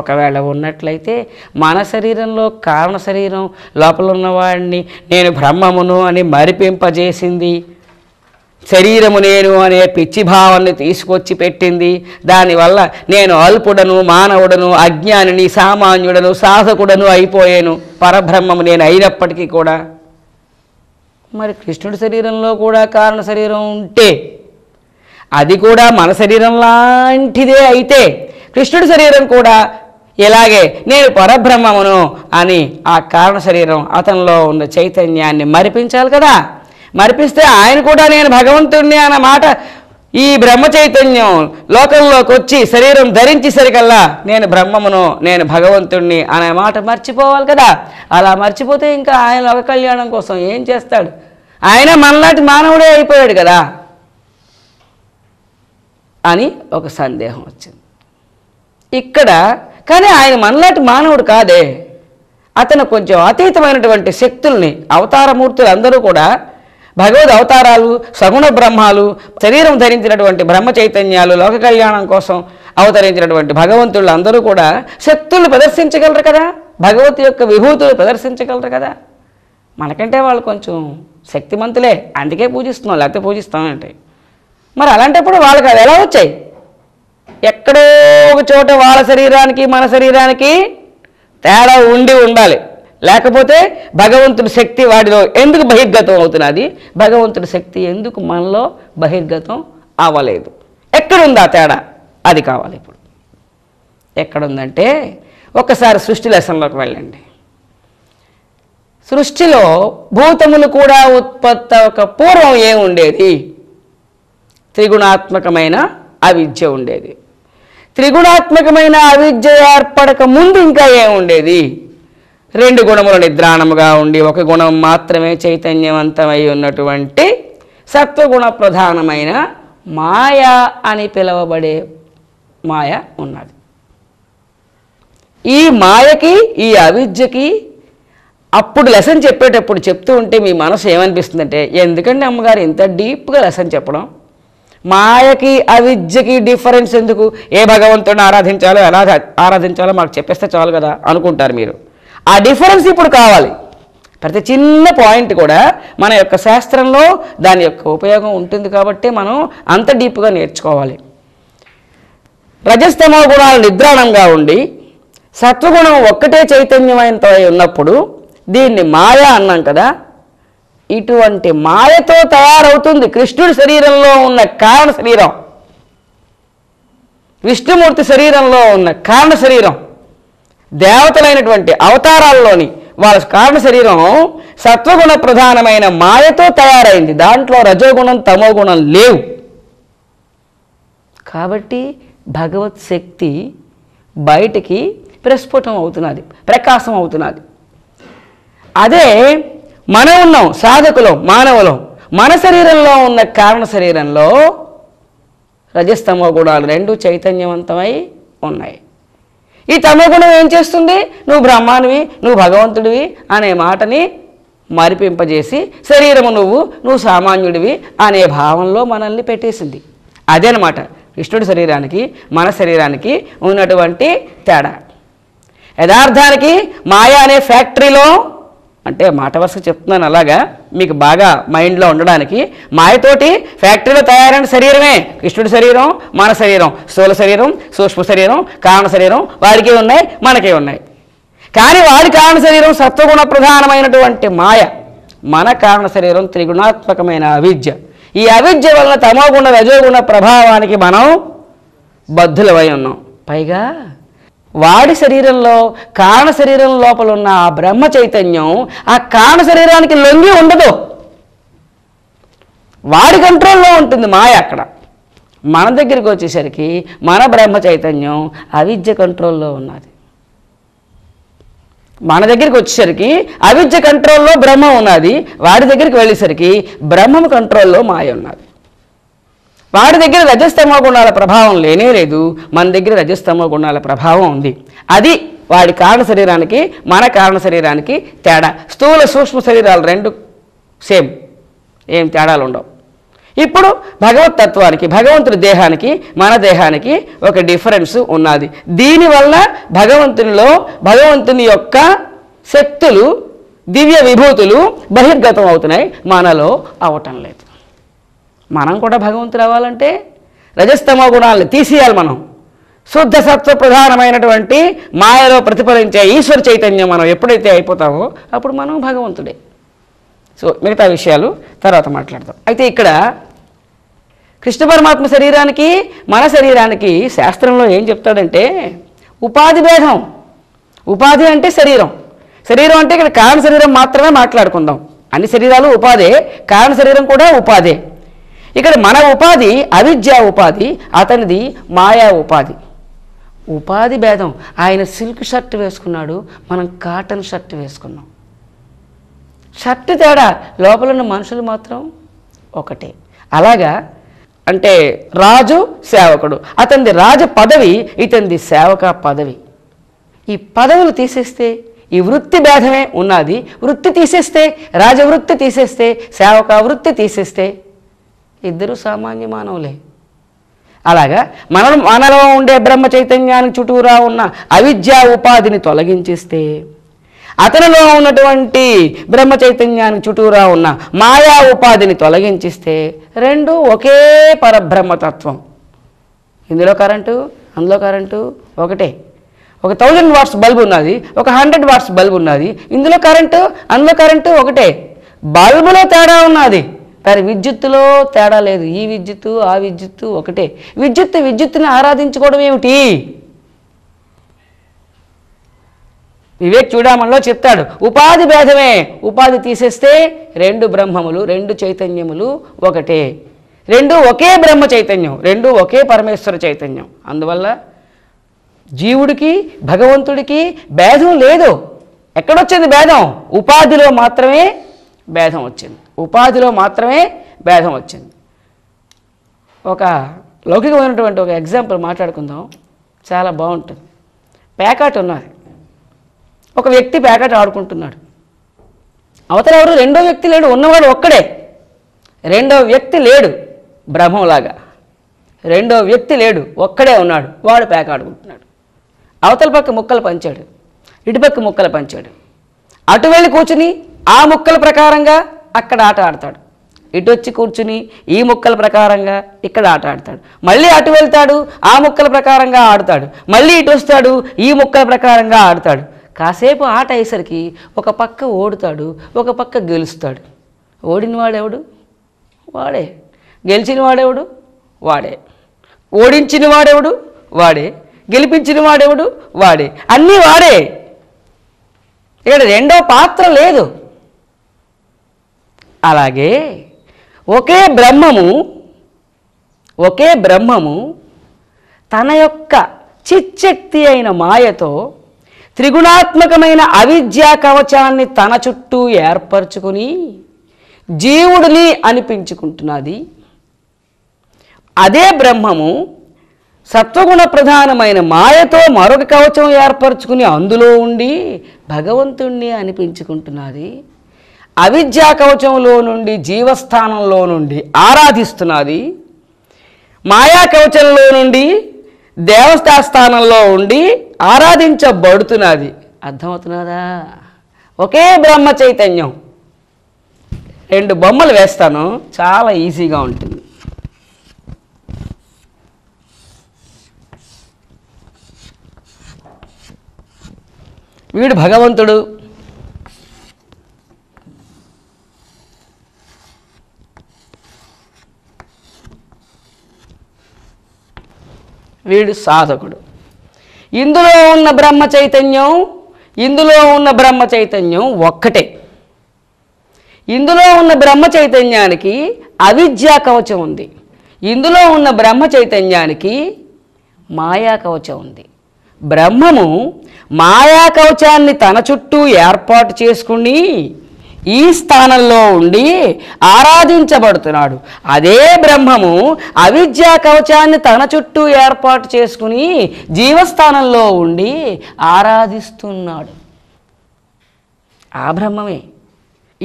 ఒకవేళ ఉన్నట్లయితే మన శరీరంలో కారణ శరీరం లోపల ఉన్నవాడిని నేను బ్రహ్మమును అని మరిపింపజేసింది శరీరము నేను అనే పిచ్చి భావాన్ని తీసుకొచ్చి పెట్టింది దానివల్ల నేను అల్పుడను మానవుడను అజ్ఞానిని సామాన్యుడను సాధకుడను అయిపోయాను పరబ్రహ్మము నేను అయినప్పటికీ కూడా మరి కృష్ణుడి శరీరంలో కూడా కారణ శరీరం ఉంటే అది కూడా మన శరీరం లాంటిదే అయితే కృష్ణుడి శరీరం కూడా ఇలాగే నేను పరబ్రహ్మమును అని ఆ కారణ శరీరం అతనిలో ఉన్న చైతన్యాన్ని మరిపించాలి కదా మరిపిస్తే ఆయన కూడా నేను భగవంతుణ్ణి అన్న మాట ఈ బ్రహ్మ చైతన్యం లోకంలోకి వచ్చి శరీరం ధరించేసరికల్లా నేను బ్రహ్మమును నేను భగవంతుణ్ణి అనే మాట మర్చిపోవాలి కదా అలా మర్చిపోతే ఇంకా ఆయన లోక కళ్యాణం కోసం ఏం చేస్తాడు ఆయన మనలాంటి మానవుడే అయిపోయాడు కదా అని ఒక సందేహం వచ్చింది ఇక్కడ కానీ ఆయన మనలాంటి మానవుడు కాదే అతను కొంచెం అతీతమైనటువంటి శక్తుల్ని అవతారమూర్తులు అందరూ కూడా భగవద్ అవతారాలు సగుణ బ్రహ్మాలు శరీరం ధరించినటువంటి బ్రహ్మ చైతన్యాలు లోక కళ్యాణం కోసం అవతరించినటువంటి భగవంతుళ్ళు అందరూ కూడా శక్తుల్ని ప్రదర్శించగలరు కదా భగవత్ యొక్క విభూతులు ప్రదర్శించగలరు కదా మనకంటే వాళ్ళు కొంచెం శక్తిమంతులే అందుకే పూజిస్తున్నాం లేకపోతే పూజిస్తామంటే మరి అలాంటప్పుడు వాళ్ళకి అవి ఎలా వచ్చాయి ఎక్కడో ఒక చోట వాళ్ళ శరీరానికి మన శరీరానికి తేడా ఉండి ఉండాలి లేకపోతే భగవంతుడి శక్తి వాటిలో ఎందుకు బహిర్గతం అవుతున్నది భగవంతుడి శక్తి ఎందుకు మనలో బహిర్గతం అవ్వలేదు ఎక్కడుంది ఆ తేడా అది కావాలి ఇప్పుడు ఎక్కడుందంటే ఒక్కసారి సృష్టి లెసన్లోకి వెళ్ళండి సృష్టిలో భూతములు కూడా ఉత్పత్తి ఒక పూర్వం ఏముండేది త్రిగుణాత్మకమైన అవిద్య ఉండేది త్రిగుణాత్మకమైన అవిద్య ఏర్పడక ముందు ఇంకా ఏముండేది రెండు గుణములు నిద్రాణముగా ఉండి ఒక గుణం మాత్రమే చైతన్యవంతమై ఉన్నటువంటి సత్వగుణ ప్రధానమైన మాయ అని పిలువబడే మాయ ఉన్నది ఈ మాయకి ఈ అవిద్యకి అప్పుడు లెసన్ చెప్పేటప్పుడు చెప్తూ ఉంటే మీ మనసు ఏమనిపిస్తుందంటే ఎందుకండి అమ్మగారు ఇంత డీప్గా లెసన్ చెప్పడం మాయకి అవిద్యకి డిఫరెన్స్ ఎందుకు ఏ భగవంతుడిని ఆరాధించాలో ఎలా ఆరాధించాలో మాకు చెప్పేస్తే చాలు కదా అనుకుంటారు మీరు ఆ డిఫరెన్స్ ఇప్పుడు కావాలి ప్రతి చిన్న పాయింట్ కూడా మన యొక్క శాస్త్రంలో దాని యొక్క ఉపయోగం ఉంటుంది కాబట్టి మనం అంత డీప్గా నేర్చుకోవాలి రజస్తమ గుణాలు నిద్రాణంగా ఉండి సత్వగుణం ఒక్కటే చైతన్యమైన ఉన్నప్పుడు దీన్ని మాయా అన్నాం కదా ఇటువంటి మాయతో తయారవుతుంది కృష్ణుడి శరీరంలో ఉన్న కారణ శరీరం విష్ణుమూర్తి శరీరంలో ఉన్న కారణ శరీరం దేవతలైనటువంటి అవతారాల్లోని వాళ్ళ కారణ శరీరం సత్వగుణ ప్రధానమైన మాయతో తయారైంది దాంట్లో రజోగుణం తమోగుణం లేవు కాబట్టి భగవత్ శక్తి బయటికి ప్రస్ఫుటం అవుతున్నది ప్రకాశం అవుతున్నది అదే మనం ఉన్నాం సాధకులం మానవులం మన శరీరంలో ఉన్న కారణ శరీరంలో రజస్తమ గుణాలు రెండు చైతన్యవంతమై ఉన్నాయి ఈ తమగుణం ఏం చేస్తుంది నువ్వు బ్రహ్మానివి నువ్వు భగవంతుడివి అనే మాటని మరిపింపజేసి శరీరము నువ్వు నువ్వు సామాన్యుడివి అనే భావంలో మనల్ని పెట్టేసింది అదేనమాట కృష్ణుడి శరీరానికి మన శరీరానికి ఉన్నటువంటి తేడా యథార్థానికి మాయా అనే ఫ్యాక్టరీలో అంటే మాట వరుస చెప్తున్నాను అలాగా మీకు బాగా మైండ్లో ఉండడానికి మాయతోటి ఫ్యాక్టరీలో తయారైన శరీరమే కృష్ణుడి శరీరం మన శరీరం స్థూల శరీరం సూక్ష్మ శరీరం కారణ శరీరం వాడికి ఉన్నాయి మనకే ఉన్నాయి కానీ వాడి కారణ శరీరం సత్వగుణ ప్రధానమైనటువంటి మాయ మన కారణ శరీరం త్రిగుణాత్మకమైన అవిద్య ఈ అవిద్య వలన తమోగుణ రజోగుణ ప్రభావానికి మనం బద్దులమై ఉన్నాం పైగా వాడి శరీరంలో కారణ శరీరం లోపల ఉన్న ఆ బ్రహ్మ చైతన్యం ఆ కారణ శరీరానికి లొంగి ఉండదు వాడి కంట్రోల్లో ఉంటుంది మాయ అక్కడ మన దగ్గరికి వచ్చేసరికి మన బ్రహ్మ చైతన్యం అవిద్య కంట్రోల్లో ఉన్నది మన దగ్గరికి వచ్చేసరికి అవిద్య కంట్రోల్లో బ్రహ్మ ఉన్నది వాడి దగ్గరికి వెళ్ళేసరికి బ్రహ్మం కంట్రోల్లో మాయ ఉన్నది వాడి దగ్గర రజస్తమ గుణాల ప్రభావం లేనే లేదు మన దగ్గర రజస్తమ గుణాల ప్రభావం ఉంది అది వాడి కారణ శరీరానికి మన కారణ శరీరానికి తేడా స్థూల సూక్ష్మ శరీరాలు రెండు సేమ్ ఏం తేడాలు ఉండవు ఇప్పుడు భగవత్ తత్వానికి భగవంతుడి దేహానికి మన దేహానికి ఒక డిఫరెన్స్ ఉన్నది దీనివల్ల భగవంతునిలో భగవంతుని యొక్క శక్తులు దివ్య విభూతులు బహిర్గతం అవుతున్నాయి మనలో అవటం లేదు మనం కూడా భగవంతులు అవ్వాలంటే రజస్తమ గుణాలను తీసేయాలి మనం శుద్ధ సత్వ ప్రధానమైనటువంటి మాయలో ప్రతిఫలించే ఈశ్వర చైతన్యం మనం ఎప్పుడైతే అయిపోతామో అప్పుడు మనం భగవంతుడే సో మిగతా విషయాలు తర్వాత మాట్లాడదాం అయితే ఇక్కడ కృష్ణ పరమాత్మ శరీరానికి మన శరీరానికి శాస్త్రంలో ఏం చెప్తాడంటే ఉపాధి భేదం ఉపాధి అంటే శరీరం శరీరం అంటే ఇక్కడ కారణ శరీరం మాత్రమే మాట్లాడుకుందాం అన్ని శరీరాలు ఉపాధే కారణ శరీరం కూడా ఉపాధే ఇక్కడ మన ఉపాధి అవిద్యా ఉపాధి అతనిది మాయా ఉపాధి ఉపాధి భేదం ఆయన సిల్క్ షర్ట్ వేసుకున్నాడు మనం కాటన్ షర్ట్ వేసుకున్నాం షర్ట్ తేడా లోపల ఉన్న మనుషులు మాత్రం ఒకటే అలాగా అంటే రాజు సేవకుడు అతనిది రాజ పదవి ఇతనిది సేవక పదవి ఈ పదవులు తీసేస్తే ఈ వృత్తి భేదమే ఉన్నది వృత్తి తీసేస్తే రాజవృత్తి తీసేస్తే సేవక వృత్తి తీసేస్తే ఇద్దరు సామాన్య మానవులే అలాగా మనం మనలో ఉండే బ్రహ్మ చైతన్యానికి చుట్టూరా ఉన్న అవిద్యా ఉపాధిని తొలగించేస్తే అతనిలో ఉన్నటువంటి బ్రహ్మ చైతన్యానికి చుట్టూరా ఉన్న మాయా ఉపాధిని తొలగించిస్తే రెండు ఒకే పరబ్రహ్మతత్వం ఇందులో కరెంటు అందులో కరెంటు ఒకటే ఒక థౌజండ్ వాట్స్ బల్బ్ ఉన్నది ఒక హండ్రెడ్ వాట్స్ బల్బ్ ఉన్నది ఇందులో కరెంటు అందులో కరెంటు ఒకటే బల్బులో తేడా ఉన్నది మరి విద్యుత్తులో తేడా లేదు ఈ విద్యుత్తు ఆ విద్యుత్తు ఒకటే విద్యుత్తు విద్యుత్తుని ఆరాధించుకోవడం ఏమిటి వివేక్ చూడామణిలో చెప్తాడు ఉపాధి భేదమే ఉపాధి తీసేస్తే రెండు బ్రహ్మములు రెండు చైతన్యములు ఒకటే రెండు ఒకే బ్రహ్మ చైతన్యం రెండు ఒకే పరమేశ్వర చైతన్యం అందువల్ల జీవుడికి భగవంతుడికి భేదం లేదు ఎక్కడొచ్చింది భేదం ఉపాధిలో మాత్రమే భేదం వచ్చింది ఉపాధిలో మాత్రమే భేదం వచ్చింది ఒక లౌకికమైనటువంటి ఒక ఎగ్జాంపుల్ మాట్లాడుకుందాం చాలా బాగుంటుంది ప్యాకాట్ ఉన్నది ఒక వ్యక్తి ప్యాకాట్ ఆడుకుంటున్నాడు అవతల ఎవరు రెండో వ్యక్తి లేడు ఉన్నవాడు ఒక్కడే రెండో వ్యక్తి లేడు బ్రహ్మంలాగా రెండో వ్యక్తి లేడు ఒక్కడే ఉన్నాడు వాడు ప్యాక ఆడుకుంటున్నాడు అవతల పక్క ముక్కలు పంచాడు ఇటుపక్క ముక్కలు పంచాడు అటు వెళ్ళి కూర్చుని ఆ ముక్కల ప్రకారంగా అక్కడ ఆట ఆడతాడు ఇటు వచ్చి కూర్చుని ఈ ముక్కల ప్రకారంగా ఇక్కడ ఆట ఆడతాడు మళ్ళీ అటు వెళ్తాడు ఆ ముక్కల ప్రకారంగా ఆడతాడు మళ్ళీ ఇటు వస్తాడు ఈ ముక్కల ప్రకారంగా ఆడతాడు కాసేపు ఆట అయ్యేసరికి ఒక పక్క ఓడుతాడు ఒక పక్క గెలుస్తాడు ఓడిన వాడెవడు వాడే గెలిచిన వాడెవడు వాడే ఓడించిన వాడెవడు వాడే గెలిపించిన వాడెవడు వాడే అన్నీ వాడే ఇక్కడ రెండో పాత్ర లేదు అలాగే ఒకే బ్రహ్మము ఒకే బ్రహ్మము తన యొక్క చిచ్చక్తి అయిన మాయతో త్రిగుణాత్మకమైన అవిద్యా కవచాన్ని తన చుట్టూ ఏర్పరచుకుని జీవుడిని అనిపించుకుంటున్నది అదే బ్రహ్మము సత్వగుణ ప్రధానమైన మాయతో మరొక కవచం ఏర్పరచుకుని అందులో ఉండి భగవంతుణ్ణి అనిపించుకుంటున్నది అవిద్యా కవచంలో నుండి జీవస్థానంలో నుండి ఆరాధిస్తున్నది మాయా కవచంలో నుండి దేవస్థా స్థానంలో ఉండి ఆరాధించబడుతున్నది అర్థమవుతున్నదా ఒకే బ్రహ్మ చైతన్యం రెండు బొమ్మలు వేస్తాను చాలా ఈజీగా ఉంటుంది వీడు భగవంతుడు వీడు సాధకుడు ఇందులో ఉన్న బ్రహ్మ చైతన్యం ఇందులో ఉన్న బ్రహ్మ చైతన్యం ఒక్కటే ఇందులో ఉన్న బ్రహ్మ చైతన్యానికి అవిద్యా కవచం ఉంది ఇందులో ఉన్న బ్రహ్మ చైతన్యానికి మాయా కవచం ఉంది బ్రహ్మము మాయా కవచాన్ని తన చుట్టూ ఏర్పాటు చేసుకుని ఈ స్థానంలో ఉండి ఆరాధించబడుతున్నాడు అదే బ్రహ్మము అవిద్యా కవచాన్ని తన చుట్టూ ఏర్పాటు చేసుకుని జీవస్థానంలో ఉండి ఆరాధిస్తున్నాడు ఆ బ్రహ్మమే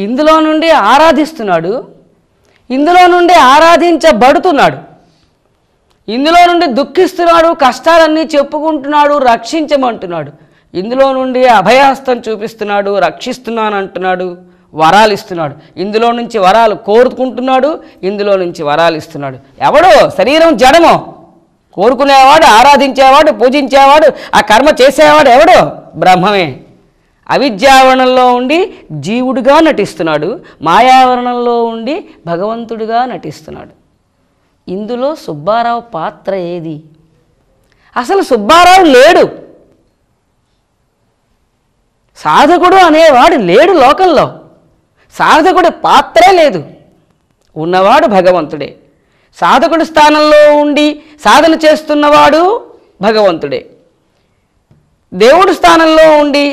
ఇందులో నుండి ఆరాధిస్తున్నాడు ఇందులో నుండి ఆరాధించబడుతున్నాడు ఇందులో నుండి దుఃఖిస్తున్నాడు కష్టాలన్నీ చెప్పుకుంటున్నాడు రక్షించమంటున్నాడు ఇందులో నుండి అభయహస్తం చూపిస్తున్నాడు రక్షిస్తున్నానంటున్నాడు వరాలు ఇస్తున్నాడు ఇందులో నుంచి వరాలు కోరుకుంటున్నాడు ఇందులో నుంచి వరాలు ఇస్తున్నాడు ఎవడో శరీరం జడమో కోరుకునేవాడు ఆరాధించేవాడు పూజించేవాడు ఆ కర్మ చేసేవాడు ఎవడో బ్రహ్మమే అవిద్యావరణంలో ఉండి జీవుడుగా నటిస్తున్నాడు మాయావరణంలో ఉండి భగవంతుడిగా నటిస్తున్నాడు ఇందులో సుబ్బారావు పాత్ర ఏది అసలు సుబ్బారావు లేడు సాధకుడు అనేవాడు లేడు లోకంలో సాధకుడి పాత్రే లేదు ఉన్నవాడు భగవంతుడే సాధకుడి స్థానంలో ఉండి సాధన చేస్తున్నవాడు భగవంతుడే దేవుడి స్థానంలో ఉండి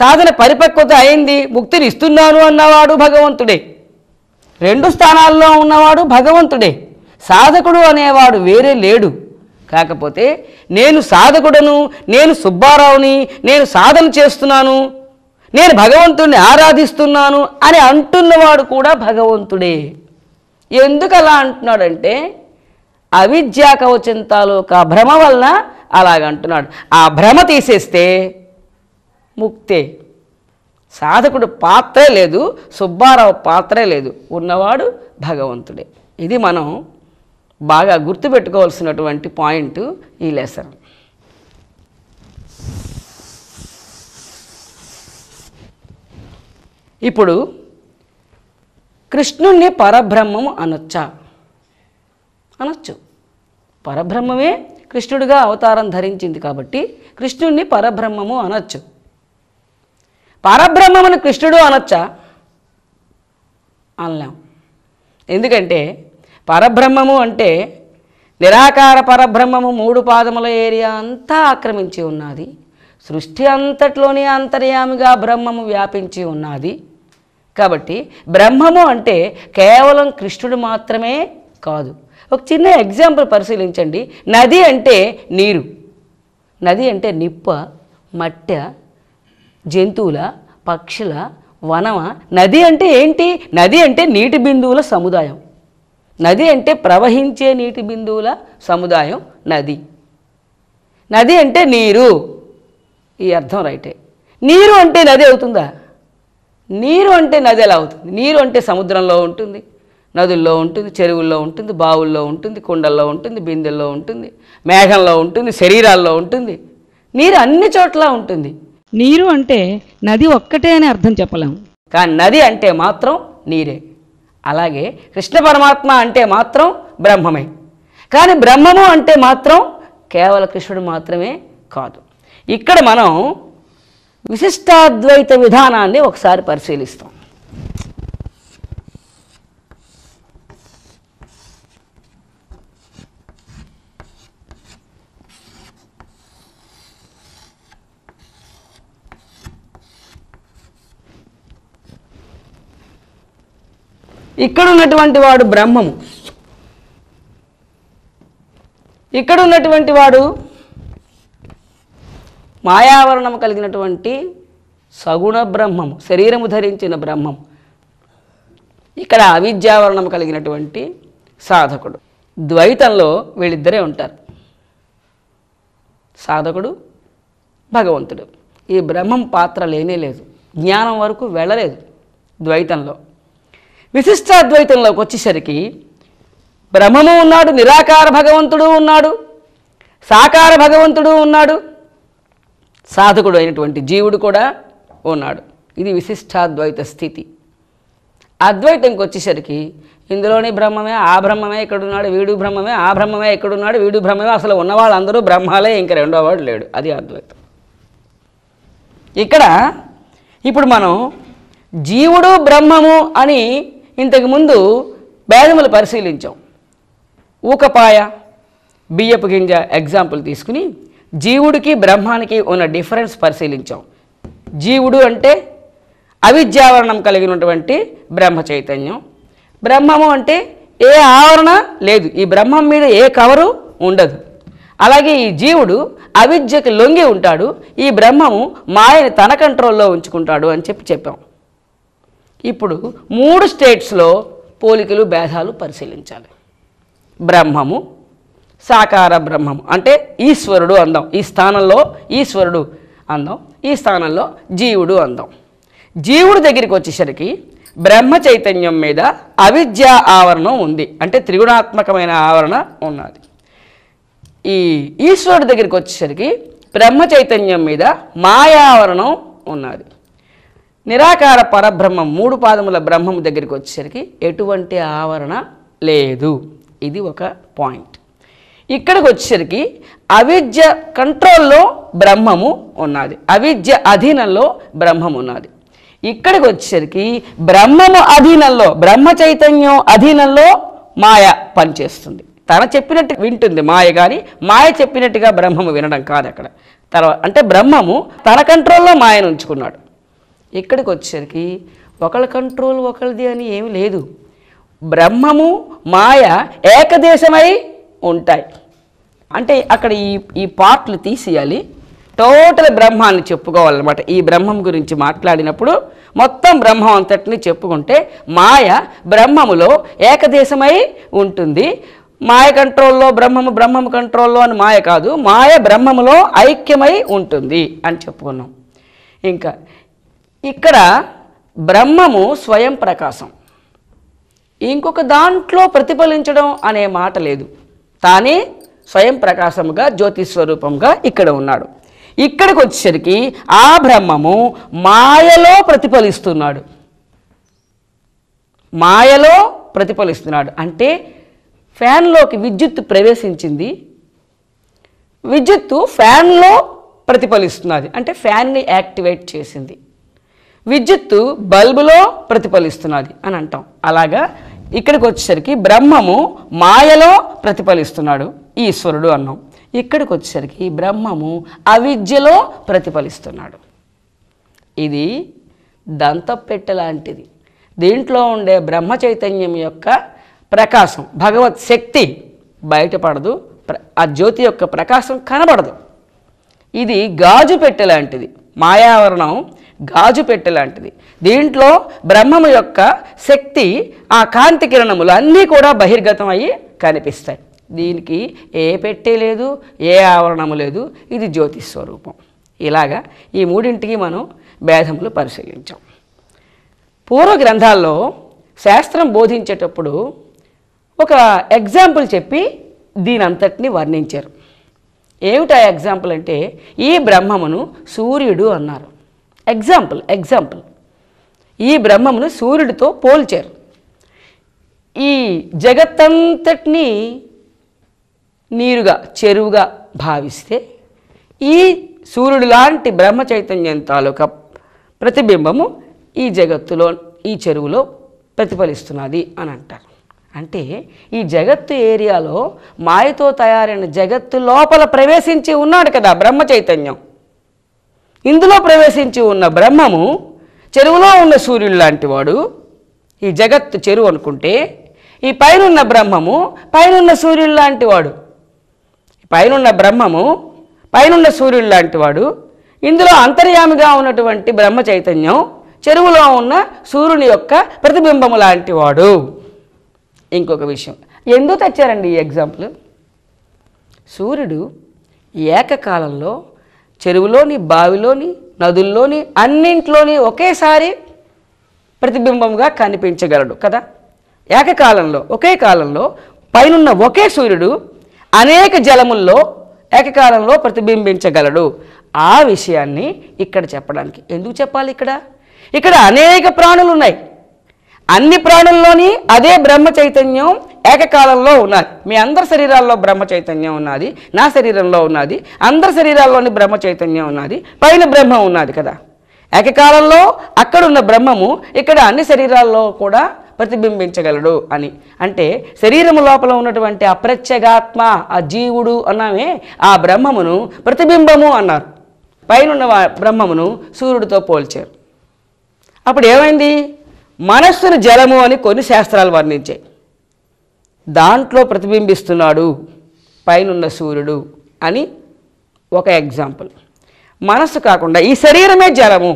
సాధన పరిపక్వత అయింది ముక్తిని ఇస్తున్నాను అన్నవాడు భగవంతుడే రెండు స్థానాల్లో ఉన్నవాడు భగవంతుడే సాధకుడు అనేవాడు వేరే లేడు కాకపోతే నేను సాధకుడను నేను సుబ్బారావుని నేను సాధన చేస్తున్నాను నేను భగవంతుణ్ణి ఆరాధిస్తున్నాను అని అంటున్నవాడు కూడా భగవంతుడే ఎందుకు అలా అంటున్నాడంటే అవిద్యా కవచింతాలు ఒక భ్రమ వలన అలాగంటున్నాడు ఆ భ్రమ తీసేస్తే ముక్తే సాధకుడు పాత్రే లేదు సుబ్బారావు పాత్రే లేదు ఉన్నవాడు భగవంతుడే ఇది మనం బాగా గుర్తుపెట్టుకోవాల్సినటువంటి పాయింట్ ఈ లెసన్ ఇప్పుడు కృష్ణుణ్ణి పరబ్రహ్మము అనొచ్చా అనొచ్చు పరబ్రహ్మమే కృష్ణుడిగా అవతారం ధరించింది కాబట్టి కృష్ణుణ్ణి పరబ్రహ్మము అనొచ్చు పరబ్రహ్మమును కృష్ణుడు అనొచ్చా అనలేం ఎందుకంటే పరబ్రహ్మము అంటే నిరాకార పరబ్రహ్మము మూడు పాదముల ఏరియా అంతా ఆక్రమించి ఉన్నది సృష్టి అంతట్లోనే అంతర్యామిగా బ్రహ్మము వ్యాపించి ఉన్నది కాబట్టి బ్రహ్మము అంటే కేవలం కృష్ణుడు మాత్రమే కాదు ఒక చిన్న ఎగ్జాంపుల్ పరిశీలించండి నది అంటే నీరు నది అంటే నిప్ప మట్టె జంతువుల పక్షుల వనమ నది అంటే ఏంటి నది అంటే నీటి బిందువుల సముదాయం నది అంటే ప్రవహించే నీటి బిందువుల సముదాయం నది నది అంటే నీరు ఈ అర్థం రైటే నీరు అంటే నది అవుతుందా నీరు అంటే నది ఎలా అవుతుంది నీరు అంటే సముద్రంలో ఉంటుంది నదుల్లో ఉంటుంది చెరువుల్లో ఉంటుంది బావుల్లో ఉంటుంది కుండల్లో ఉంటుంది బిందెల్లో ఉంటుంది మేఘంలో ఉంటుంది శరీరాల్లో ఉంటుంది నీరు అన్ని చోట్ల ఉంటుంది నీరు అంటే నది ఒక్కటే అని అర్థం చెప్పలేము కానీ నది అంటే మాత్రం నీరే అలాగే కృష్ణ పరమాత్మ అంటే మాత్రం బ్రహ్మమే కానీ బ్రహ్మము అంటే మాత్రం కేవల కృష్ణుడు మాత్రమే కాదు ఇక్కడ మనం విశిష్టాద్వైత విధానాన్ని ఒకసారి పరిశీలిస్తాం ఇక్కడ ఉన్నటువంటి వాడు బ్రహ్మము ఇక్కడ ఉన్నటువంటి వాడు మాయావరణము కలిగినటువంటి సగుణ బ్రహ్మము శరీరము ధరించిన బ్రహ్మం ఇక్కడ అవిద్యావరణము కలిగినటువంటి సాధకుడు ద్వైతంలో వీళ్ళిద్దరే ఉంటారు సాధకుడు భగవంతుడు ఈ బ్రహ్మం పాత్ర లేనే లేదు జ్ఞానం వరకు వెళ్ళలేదు ద్వైతంలో విశిష్టాద్వైతంలోకి వచ్చేసరికి బ్రహ్మము ఉన్నాడు నిరాకార భగవంతుడు ఉన్నాడు సాకార భగవంతుడు ఉన్నాడు సాధకుడు అయినటువంటి జీవుడు కూడా ఉన్నాడు ఇది విశిష్టాద్వైత స్థితి అద్వైతంకి వచ్చేసరికి ఇందులోని బ్రహ్మమే ఆ బ్రహ్మమే ఇక్కడున్నాడు వీడు బ్రహ్మమే ఆ బ్రహ్మమే ఇక్కడున్నాడు వీడు బ్రహ్మమే అసలు ఉన్నవాళ్ళందరూ బ్రహ్మాలే ఇంకా రెండోవాడు లేడు అది అద్వైతం ఇక్కడ ఇప్పుడు మనం జీవుడు బ్రహ్మము అని ఇంతకుముందు భేదములు పరిశీలించాం ఊకపాయ బియ్యపు గింజ ఎగ్జాంపుల్ తీసుకుని జీవుడికి బ్రహ్మానికి ఉన్న డిఫరెన్స్ పరిశీలించాం జీవుడు అంటే అవిద్యావరణం కలిగినటువంటి బ్రహ్మ చైతన్యం బ్రహ్మము అంటే ఏ ఆవరణ లేదు ఈ బ్రహ్మం మీద ఏ కవరు ఉండదు అలాగే ఈ జీవుడు అవిద్యకి లొంగి ఉంటాడు ఈ బ్రహ్మము మాయని తన కంట్రోల్లో ఉంచుకుంటాడు అని చెప్పి చెప్పాం ఇప్పుడు మూడు స్టేట్స్లో పోలికలు భేదాలు పరిశీలించాలి బ్రహ్మము సాకార బ్రహ్మం అంటే ఈశ్వరుడు అందాం ఈ స్థానంలో ఈశ్వరుడు అందాం ఈ స్థానంలో జీవుడు అందాం జీవుడు దగ్గరికి వచ్చేసరికి బ్రహ్మ చైతన్యం మీద అవిద్య ఆవరణం ఉంది అంటే త్రిగుణాత్మకమైన ఆవరణ ఉన్నది ఈ ఈశ్వరుడు దగ్గరికి వచ్చేసరికి బ్రహ్మ చైతన్యం మీద మాయావరణం ఉన్నది నిరాకార పరబ్రహ్మం మూడు పాదముల బ్రహ్మం దగ్గరికి వచ్చేసరికి ఎటువంటి ఆవరణ లేదు ఇది ఒక పాయింట్ ఇక్కడికి వచ్చేసరికి అవిద్య కంట్రోల్లో బ్రహ్మము ఉన్నది అవిద్య అధీనంలో బ్రహ్మము ఉన్నది ఇక్కడికి వచ్చేసరికి బ్రహ్మము అధీనంలో బ్రహ్మ చైతన్యం అధీనంలో మాయ పనిచేస్తుంది తన చెప్పినట్టు వింటుంది మాయ కానీ మాయ చెప్పినట్టుగా బ్రహ్మము వినడం కాదు అక్కడ తర్వాత అంటే బ్రహ్మము తన కంట్రోల్లో మాయను ఉంచుకున్నాడు ఇక్కడికి వచ్చేసరికి ఒకళ్ళ కంట్రోల్ ఒకళ్ళది అని ఏమి లేదు బ్రహ్మము మాయ ఏకదేశమై ఉంటాయి అంటే అక్కడ ఈ ఈ పార్ట్లు తీసేయాలి టోటల్ బ్రహ్మాన్ని చెప్పుకోవాలన్నమాట ఈ బ్రహ్మం గురించి మాట్లాడినప్పుడు మొత్తం బ్రహ్మం అంతటిని చెప్పుకుంటే మాయ బ్రహ్మములో ఏకదేశమై ఉంటుంది మాయ కంట్రోల్లో బ్రహ్మము బ్రహ్మము కంట్రోల్లో అని మాయ కాదు మాయ బ్రహ్మములో ఐక్యమై ఉంటుంది అని చెప్పుకున్నాం ఇంకా ఇక్కడ బ్రహ్మము స్వయం ప్రకాశం ఇంకొక దాంట్లో ప్రతిఫలించడం అనే మాట లేదు తానే స్వయం ప్రకాశముగా జ్యోతి స్వరూపంగా ఇక్కడ ఉన్నాడు ఇక్కడికి వచ్చేసరికి ఆ బ్రహ్మము మాయలో ప్రతిఫలిస్తున్నాడు మాయలో ప్రతిఫలిస్తున్నాడు అంటే ఫ్యాన్లోకి విద్యుత్ ప్రవేశించింది విద్యుత్తు ఫ్యాన్లో ప్రతిఫలిస్తున్నది అంటే ఫ్యాన్ని యాక్టివేట్ చేసింది విద్యుత్తు బల్బులో ప్రతిఫలిస్తున్నది అని అంటాం అలాగా ఇక్కడికి వచ్చేసరికి బ్రహ్మము మాయలో ప్రతిఫలిస్తున్నాడు ఈశ్వరుడు అన్నాం ఇక్కడికి వచ్చేసరికి బ్రహ్మము అవిద్యలో ప్రతిఫలిస్తున్నాడు ఇది దంతపెట్టె లాంటిది దీంట్లో ఉండే బ్రహ్మ చైతన్యం యొక్క ప్రకాశం భగవత్ శక్తి బయటపడదు ఆ జ్యోతి యొక్క ప్రకాశం కనబడదు ఇది గాజు పెట్టె లాంటిది మాయావరణం గాజు పెట్టె లాంటిది దీంట్లో బ్రహ్మము యొక్క శక్తి ఆ కాంతి కిరణములు అన్నీ కూడా బహిర్గతం అయ్యి కనిపిస్తాయి దీనికి ఏ పెట్టే లేదు ఏ ఆవరణము లేదు ఇది జ్యోతిస్వరూపం స్వరూపం ఇలాగా ఈ మూడింటికి మనం భేదములు పరిశీలించాం పూర్వ గ్రంథాల్లో శాస్త్రం బోధించేటప్పుడు ఒక ఎగ్జాంపుల్ చెప్పి దీని అంతటిని వర్ణించారు ఏమిటా ఎగ్జాంపుల్ అంటే ఈ బ్రహ్మమును సూర్యుడు అన్నారు ఎగ్జాంపుల్ ఎగ్జాంపుల్ ఈ బ్రహ్మమును సూర్యుడితో పోల్చారు ఈ జగత్తంతటినీ నీరుగా చెరువుగా భావిస్తే ఈ సూర్యుడు లాంటి బ్రహ్మ చైతన్యం తాలూకా ప్రతిబింబము ఈ జగత్తులో ఈ చెరువులో ప్రతిఫలిస్తున్నది అని అంటారు అంటే ఈ జగత్తు ఏరియాలో మాయతో తయారైన జగత్తు లోపల ప్రవేశించి ఉన్నాడు కదా బ్రహ్మ చైతన్యం ఇందులో ప్రవేశించి ఉన్న బ్రహ్మము చెరువులో ఉన్న సూర్యుడు లాంటి వాడు ఈ జగత్తు చెరువు అనుకుంటే ఈ పైనున్న బ్రహ్మము పైనున్న సూర్యుడు లాంటి వాడు పైనున్న బ్రహ్మము పైనున్న సూర్యుడు లాంటి వాడు ఇందులో అంతర్యామిగా ఉన్నటువంటి బ్రహ్మ చైతన్యం చెరువులో ఉన్న సూర్యుని యొక్క ప్రతిబింబము లాంటి వాడు ఇంకొక విషయం ఎందుకు తెచ్చారండి ఈ ఎగ్జాంపుల్ సూర్యుడు ఏకకాలంలో చెరువులోని బావిలోని నదుల్లోని అన్నింట్లోని ఒకేసారి ప్రతిబింబంగా కనిపించగలడు కదా ఏకకాలంలో ఒకే కాలంలో పైనున్న ఒకే సూర్యుడు అనేక జలముల్లో ఏకకాలంలో ప్రతిబింబించగలడు ఆ విషయాన్ని ఇక్కడ చెప్పడానికి ఎందుకు చెప్పాలి ఇక్కడ ఇక్కడ అనేక ప్రాణులు ఉన్నాయి అన్ని ప్రాణుల్లోని అదే బ్రహ్మ చైతన్యం ఏకకాలంలో ఉన్నారు మీ అందరి శరీరాల్లో బ్రహ్మ చైతన్యం ఉన్నది నా శరీరంలో ఉన్నది అందరి శరీరాల్లోని బ్రహ్మ చైతన్యం ఉన్నది పైన బ్రహ్మ ఉన్నది కదా ఏకకాలంలో అక్కడున్న బ్రహ్మము ఇక్కడ అన్ని శరీరాల్లో కూడా ప్రతిబింబించగలడు అని అంటే శరీరము లోపల ఉన్నటువంటి అప్రత్యగాత్మ ఆ జీవుడు అన్నామే ఆ బ్రహ్మమును ప్రతిబింబము అన్నారు పైన బ్రహ్మమును సూర్యుడితో పోల్చారు అప్పుడు ఏమైంది మనస్సును జలము అని కొన్ని శాస్త్రాలు వర్ణించాయి దాంట్లో ప్రతిబింబిస్తున్నాడు పైనున్న సూర్యుడు అని ఒక ఎగ్జాంపుల్ మనస్సు కాకుండా ఈ శరీరమే జలము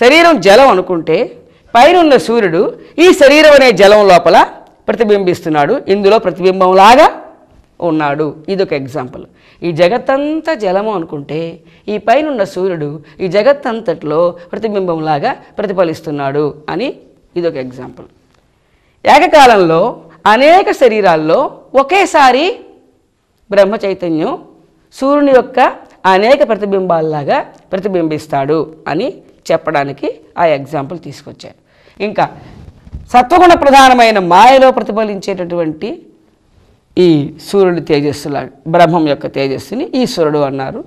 శరీరం జలం అనుకుంటే పైనున్న సూర్యుడు ఈ శరీరం అనే జలం లోపల ప్రతిబింబిస్తున్నాడు ఇందులో ప్రతిబింబంలాగా ఉన్నాడు ఇదొక ఎగ్జాంపుల్ ఈ జగత్తంతా జలము అనుకుంటే ఈ పైనున్న సూర్యుడు ఈ జగత్తంతట్లో ప్రతిబింబంలాగా ప్రతిఫలిస్తున్నాడు అని ఇదొక ఎగ్జాంపుల్ ఏకకాలంలో అనేక శరీరాల్లో ఒకేసారి బ్రహ్మ చైతన్యం సూర్యుని యొక్క అనేక ప్రతిబింబాల్లాగా ప్రతిబింబిస్తాడు అని చెప్పడానికి ఆ ఎగ్జాంపుల్ తీసుకొచ్చారు ఇంకా సత్వగుణ ప్రధానమైన మాయలో ప్రతిఫలించేటటువంటి ఈ సూర్యుడి తేజస్సుల బ్రహ్మం యొక్క తేజస్సుని ఈశ్వరుడు అన్నారు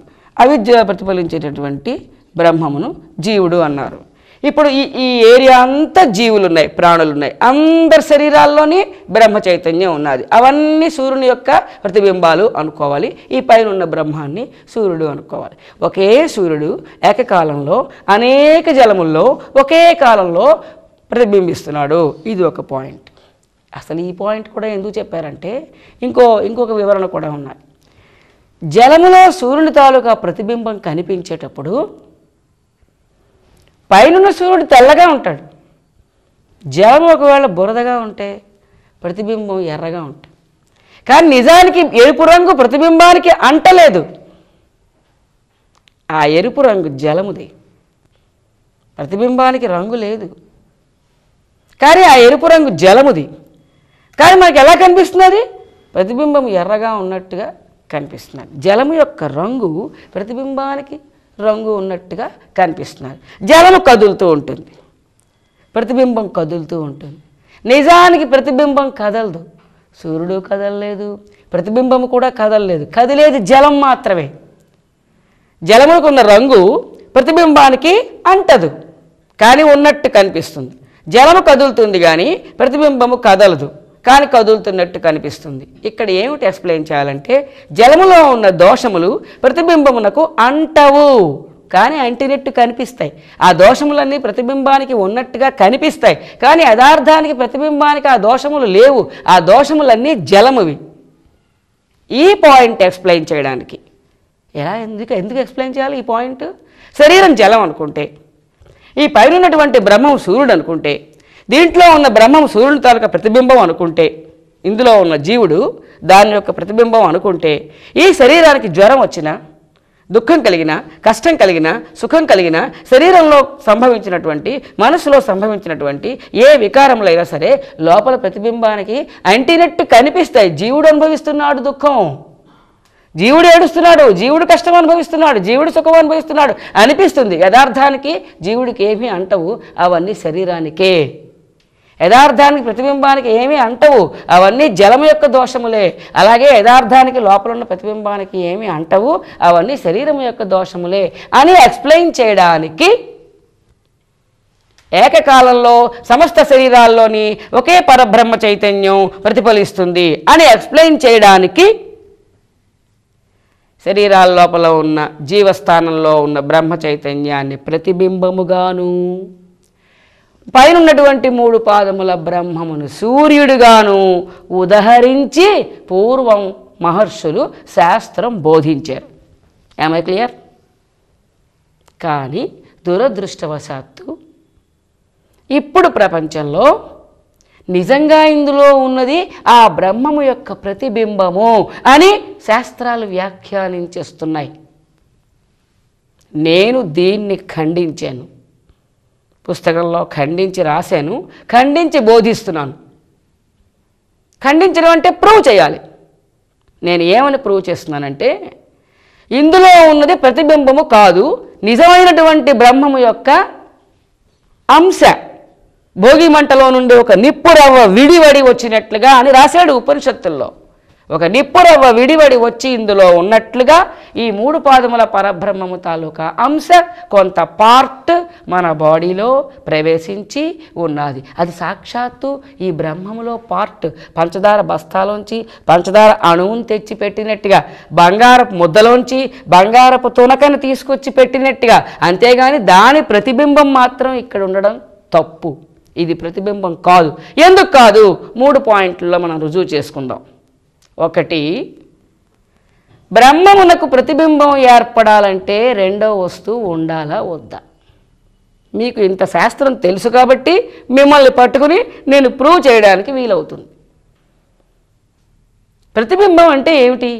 అవిద్య ప్రతిఫలించేటటువంటి బ్రహ్మమును జీవుడు అన్నారు ఇప్పుడు ఈ ఈ ఏరియా అంతా జీవులు ఉన్నాయి ప్రాణులు ఉన్నాయి అందరి శరీరాల్లోని బ్రహ్మ చైతన్యం ఉన్నది అవన్నీ సూర్యుని యొక్క ప్రతిబింబాలు అనుకోవాలి ఈ పైన ఉన్న బ్రహ్మాన్ని సూర్యుడు అనుకోవాలి ఒకే సూర్యుడు ఏకకాలంలో అనేక జలముల్లో ఒకే కాలంలో ప్రతిబింబిస్తున్నాడు ఇది ఒక పాయింట్ అసలు ఈ పాయింట్ కూడా ఎందుకు చెప్పారంటే ఇంకో ఇంకొక వివరణ కూడా ఉన్నాయి జలములో సూర్యుని తాలూకా ప్రతిబింబం కనిపించేటప్పుడు పైన సూర్యుడు తెల్లగా ఉంటాడు జలం ఒకవేళ బురదగా ఉంటే ప్రతిబింబం ఎర్రగా ఉంటుంది కానీ నిజానికి ఎరుపు రంగు ప్రతిబింబానికి అంటలేదు ఆ ఎరుపు రంగు జలముది ప్రతిబింబానికి రంగు లేదు కానీ ఆ ఎరుపు రంగు జలముది కానీ మనకు ఎలా కనిపిస్తున్నది ప్రతిబింబం ఎర్రగా ఉన్నట్టుగా కనిపిస్తున్నది జలము యొక్క రంగు ప్రతిబింబానికి రంగు ఉన్నట్టుగా కనిపిస్తున్నారు జలము కదులుతూ ఉంటుంది ప్రతిబింబం కదులుతూ ఉంటుంది నిజానికి ప్రతిబింబం కదలదు సూర్యుడు కదలలేదు ప్రతిబింబం కూడా కదలలేదు కదిలేది జలం మాత్రమే జలములకు ఉన్న రంగు ప్రతిబింబానికి అంటదు కానీ ఉన్నట్టు కనిపిస్తుంది జలము కదులుతుంది కానీ ప్రతిబింబము కదలదు కానీ కదులుతున్నట్టు కనిపిస్తుంది ఇక్కడ ఏమిటి ఎక్స్ప్లెయిన్ చేయాలంటే జలములో ఉన్న దోషములు ప్రతిబింబమునకు అంటవు కానీ అంటినట్టు కనిపిస్తాయి ఆ దోషములన్నీ ప్రతిబింబానికి ఉన్నట్టుగా కనిపిస్తాయి కానీ యథార్థానికి ప్రతిబింబానికి ఆ దోషములు లేవు ఆ దోషములన్నీ జలమువి ఈ పాయింట్ ఎక్స్ప్లెయిన్ చేయడానికి ఎలా ఎందుకు ఎందుకు ఎక్స్ప్లెయిన్ చేయాలి ఈ పాయింట్ శరీరం జలం అనుకుంటే ఈ పైన ఉన్నటువంటి బ్రహ్మం సూర్యుడు అనుకుంటే దీంట్లో ఉన్న బ్రహ్మం సూర్యుని తాలూకా ప్రతిబింబం అనుకుంటే ఇందులో ఉన్న జీవుడు దాని యొక్క ప్రతిబింబం అనుకుంటే ఈ శరీరానికి జ్వరం వచ్చినా దుఃఖం కలిగిన కష్టం కలిగిన సుఖం కలిగిన శరీరంలో సంభవించినటువంటి మనసులో సంభవించినటువంటి ఏ వికారములైనా సరే లోపల ప్రతిబింబానికి అంటినట్టు కనిపిస్తాయి జీవుడు అనుభవిస్తున్నాడు దుఃఖం జీవుడు ఏడుస్తున్నాడు జీవుడు కష్టం అనుభవిస్తున్నాడు జీవుడు సుఖం అనుభవిస్తున్నాడు అనిపిస్తుంది యథార్థానికి జీవుడికి ఏమీ అంటవు అవన్నీ శరీరానికే యథార్థానికి ప్రతిబింబానికి ఏమీ అంటవు అవన్నీ జలము యొక్క దోషములే అలాగే యథార్థానికి లోపల ఉన్న ప్రతిబింబానికి ఏమీ అంటవు అవన్నీ శరీరం యొక్క దోషములే అని ఎక్స్ప్లెయిన్ చేయడానికి ఏకకాలంలో సమస్త శరీరాల్లోని ఒకే పరబ్రహ్మ చైతన్యం ప్రతిఫలిస్తుంది అని ఎక్స్ప్లెయిన్ చేయడానికి శరీరాల లోపల ఉన్న జీవస్థానంలో ఉన్న బ్రహ్మ చైతన్యాన్ని ప్రతిబింబముగాను పైన ఉన్నటువంటి మూడు పాదముల బ్రహ్మమును సూర్యుడుగాను ఉదహరించి పూర్వం మహర్షులు శాస్త్రం బోధించారు ఏమై క్లియర్ కానీ దురదృష్టవశాత్తు ఇప్పుడు ప్రపంచంలో నిజంగా ఇందులో ఉన్నది ఆ బ్రహ్మము యొక్క ప్రతిబింబము అని శాస్త్రాలు వ్యాఖ్యానించేస్తున్నాయి నేను దీన్ని ఖండించాను పుస్తకంలో ఖండించి రాశాను ఖండించి బోధిస్తున్నాను ఖండించడం అంటే ప్రూవ్ చేయాలి నేను ఏమని ప్రూవ్ చేస్తున్నానంటే ఇందులో ఉన్నది ప్రతిబింబము కాదు నిజమైనటువంటి బ్రహ్మము యొక్క అంశ భోగిమంటలో నుండి ఒక నిప్పుడవ విడివడి వచ్చినట్లుగా అని రాశాడు ఉపనిషత్తుల్లో ఒక నిప్పురవ్వ విడివడి వచ్చి ఇందులో ఉన్నట్లుగా ఈ మూడు పాదముల పరబ్రహ్మము తాలూకా అంశ కొంత పార్ట్ మన బాడీలో ప్రవేశించి ఉన్నది అది సాక్షాత్తు ఈ బ్రహ్మములో పార్ట్ పంచదార బస్తాలోంచి పంచదార అణువును తెచ్చి పెట్టినట్టుగా బంగారపు ముద్దలోంచి బంగారపు తునకను తీసుకొచ్చి పెట్టినట్టుగా అంతేగాని దాని ప్రతిబింబం మాత్రం ఇక్కడ ఉండడం తప్పు ఇది ప్రతిబింబం కాదు ఎందుకు కాదు మూడు పాయింట్లలో మనం రుజువు చేసుకుందాం ఒకటి బ్రహ్మమునకు ప్రతిబింబం ఏర్పడాలంటే రెండో వస్తువు ఉండాలా వద్దా మీకు ఇంత శాస్త్రం తెలుసు కాబట్టి మిమ్మల్ని పట్టుకుని నేను ప్రూవ్ చేయడానికి వీలవుతుంది ప్రతిబింబం అంటే ఏమిటి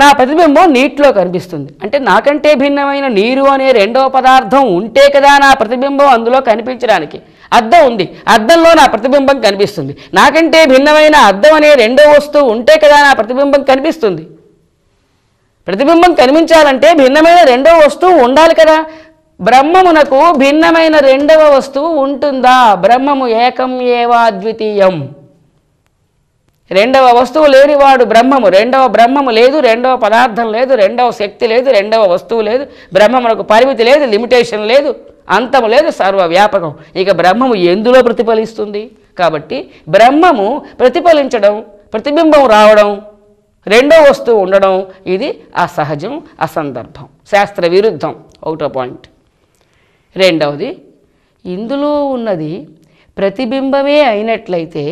నా ప్రతిబింబం నీటిలో కనిపిస్తుంది అంటే నాకంటే భిన్నమైన నీరు అనే రెండవ పదార్థం ఉంటే కదా నా ప్రతిబింబం అందులో కనిపించడానికి అద్దం ఉంది అద్దంలో నా ప్రతిబింబం కనిపిస్తుంది నాకంటే భిన్నమైన అద్దం అనే రెండో వస్తువు ఉంటే కదా నా ప్రతిబింబం కనిపిస్తుంది ప్రతిబింబం కనిపించాలంటే భిన్నమైన రెండవ వస్తువు ఉండాలి కదా బ్రహ్మమునకు భిన్నమైన రెండవ వస్తువు ఉంటుందా బ్రహ్మము ఏకం ఏవా ద్వితీయం రెండవ వస్తువు లేనివాడు బ్రహ్మము రెండవ బ్రహ్మము లేదు రెండవ పదార్థం లేదు రెండవ శక్తి లేదు రెండవ వస్తువు లేదు బ్రహ్మమునకు పరిమితి లేదు లిమిటేషన్ లేదు అంతము లేదు సర్వవ్యాపకం ఇక బ్రహ్మము ఎందులో ప్రతిఫలిస్తుంది కాబట్టి బ్రహ్మము ప్రతిఫలించడం ప్రతిబింబం రావడం రెండో వస్తువు ఉండడం ఇది అసహజం అసందర్భం శాస్త్ర విరుద్ధం ఒకటో పాయింట్ రెండవది ఇందులో ఉన్నది ప్రతిబింబమే అయినట్లయితే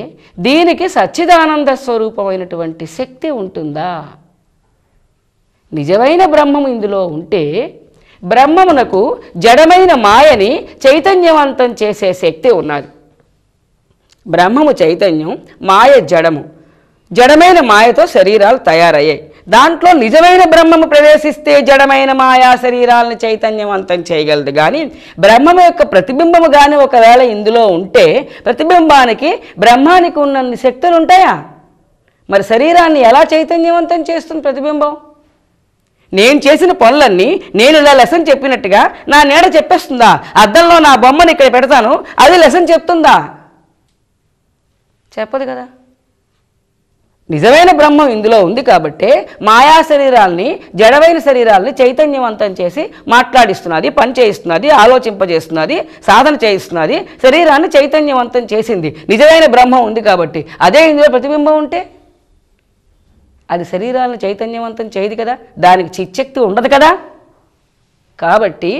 దీనికి సచ్చిదానంద స్వరూపమైనటువంటి శక్తి ఉంటుందా నిజమైన బ్రహ్మం ఇందులో ఉంటే బ్రహ్మమునకు జడమైన మాయని చైతన్యవంతం చేసే శక్తి ఉన్నది బ్రహ్మము చైతన్యం మాయ జడము జడమైన మాయతో శరీరాలు తయారయ్యాయి దాంట్లో నిజమైన బ్రహ్మము ప్రవేశిస్తే జడమైన మాయా శరీరాలను చైతన్యవంతం చేయగలదు కానీ బ్రహ్మము యొక్క ప్రతిబింబము కానీ ఒకవేళ ఇందులో ఉంటే ప్రతిబింబానికి బ్రహ్మానికి ఉన్నన్ని శక్తులు ఉంటాయా మరి శరీరాన్ని ఎలా చైతన్యవంతం చేస్తుంది ప్రతిబింబం నేను చేసిన పనులన్నీ నేను ఇలా లెసన్ చెప్పినట్టుగా నా నీడ చెప్పేస్తుందా అద్దంలో నా బొమ్మను ఇక్కడ పెడతాను అది లెసన్ చెప్తుందా చెప్పదు కదా నిజమైన బ్రహ్మం ఇందులో ఉంది కాబట్టి మాయా శరీరాల్ని జడవైన శరీరాల్ని చైతన్యవంతం చేసి మాట్లాడిస్తున్నది పని చేయిస్తున్నది ఆలోచింపజేస్తున్నది సాధన చేయిస్తున్నది శరీరాన్ని చైతన్యవంతం చేసింది నిజమైన బ్రహ్మం ఉంది కాబట్టి అదే ఇందులో ప్రతిబింబం ఉంటే అది శరీరాలను చైతన్యవంతం చేయదు కదా దానికి చిచ్చక్తి ఉండదు కదా కాబట్టి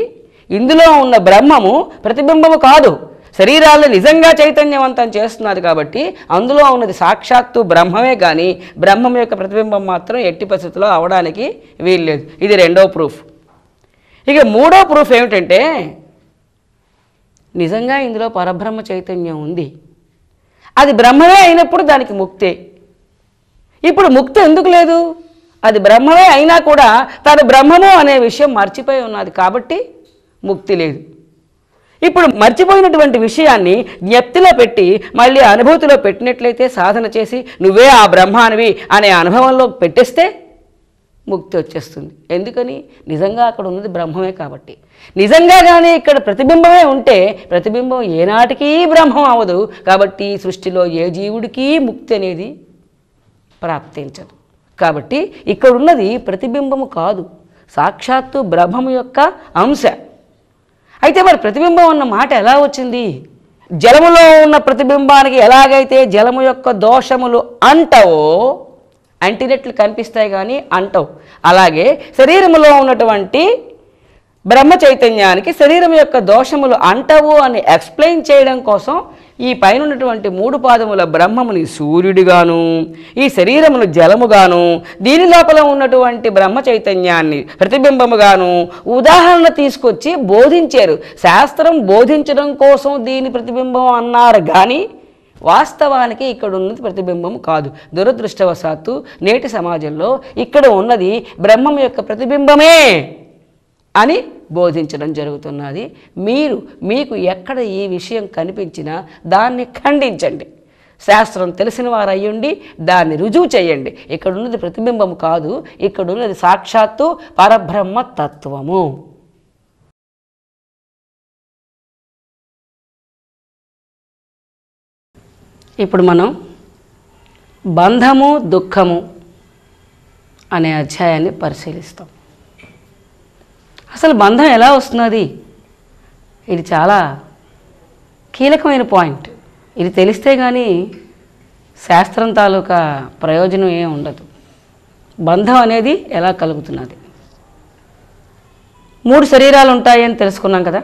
ఇందులో ఉన్న బ్రహ్మము ప్రతిబింబము కాదు శరీరాలను నిజంగా చైతన్యవంతం చేస్తున్నారు కాబట్టి అందులో ఉన్నది సాక్షాత్తు బ్రహ్మమే కానీ బ్రహ్మం యొక్క ప్రతిబింబం మాత్రం ఎట్టి పరిస్థితిలో అవడానికి వీల్లేదు ఇది రెండో ప్రూఫ్ ఇక మూడో ప్రూఫ్ ఏమిటంటే నిజంగా ఇందులో పరబ్రహ్మ చైతన్యం ఉంది అది బ్రహ్మమే అయినప్పుడు దానికి ముక్తే ఇప్పుడు ముక్తి ఎందుకు లేదు అది బ్రహ్మమే అయినా కూడా తాను బ్రహ్మము అనే విషయం మర్చిపోయి ఉన్నది కాబట్టి ముక్తి లేదు ఇప్పుడు మర్చిపోయినటువంటి విషయాన్ని జ్ఞప్తిలో పెట్టి మళ్ళీ అనుభూతిలో పెట్టినట్లయితే సాధన చేసి నువ్వే ఆ బ్రహ్మానివి అనే అనుభవంలో పెట్టేస్తే ముక్తి వచ్చేస్తుంది ఎందుకని నిజంగా అక్కడ ఉన్నది బ్రహ్మమే కాబట్టి నిజంగా కానీ ఇక్కడ ప్రతిబింబమే ఉంటే ప్రతిబింబం ఏనాటికీ బ్రహ్మం అవ్వదు కాబట్టి సృష్టిలో ఏ జీవుడికి ముక్తి అనేది ప్రాప్తించదు కాబట్టి ఇక్కడ ఉన్నది ప్రతిబింబము కాదు సాక్షాత్తు బ్రహ్మము యొక్క అంశ అయితే మరి ప్రతిబింబం అన్న మాట ఎలా వచ్చింది జలములో ఉన్న ప్రతిబింబానికి ఎలాగైతే జలము యొక్క దోషములు అంటవో అంటినట్లు కనిపిస్తాయి కానీ అంటవు అలాగే శరీరములో ఉన్నటువంటి బ్రహ్మ చైతన్యానికి శరీరం యొక్క దోషములు అంటవు అని ఎక్స్ప్లెయిన్ చేయడం కోసం ఈ పైన ఉన్నటువంటి మూడు పాదముల బ్రహ్మముని సూర్యుడిగాను ఈ శరీరమును జలముగాను దీని లోపల ఉన్నటువంటి బ్రహ్మ చైతన్యాన్ని ప్రతిబింబముగాను ఉదాహరణ తీసుకొచ్చి బోధించారు శాస్త్రం బోధించడం కోసం దీని ప్రతిబింబం అన్నారు కానీ వాస్తవానికి ఇక్కడ ఉన్నది ప్రతిబింబం కాదు దురదృష్టవశాత్తు నేటి సమాజంలో ఇక్కడ ఉన్నది బ్రహ్మం యొక్క ప్రతిబింబమే అని బోధించడం జరుగుతున్నది మీరు మీకు ఎక్కడ ఈ విషయం కనిపించినా దాన్ని ఖండించండి శాస్త్రం తెలిసిన వారు అయ్యుండి దాన్ని రుజువు చేయండి ఇక్కడున్నది ప్రతిబింబం కాదు ఇక్కడున్నది సాక్షాత్తు పరబ్రహ్మ తత్వము ఇప్పుడు మనం బంధము దుఃఖము అనే అధ్యాయాన్ని పరిశీలిస్తాం అసలు బంధం ఎలా వస్తున్నది ఇది చాలా కీలకమైన పాయింట్ ఇది తెలిస్తే కానీ శాస్త్రం తాలూకా ప్రయోజనం ఏం ఉండదు బంధం అనేది ఎలా కలుగుతున్నది మూడు శరీరాలు ఉంటాయని తెలుసుకున్నాం కదా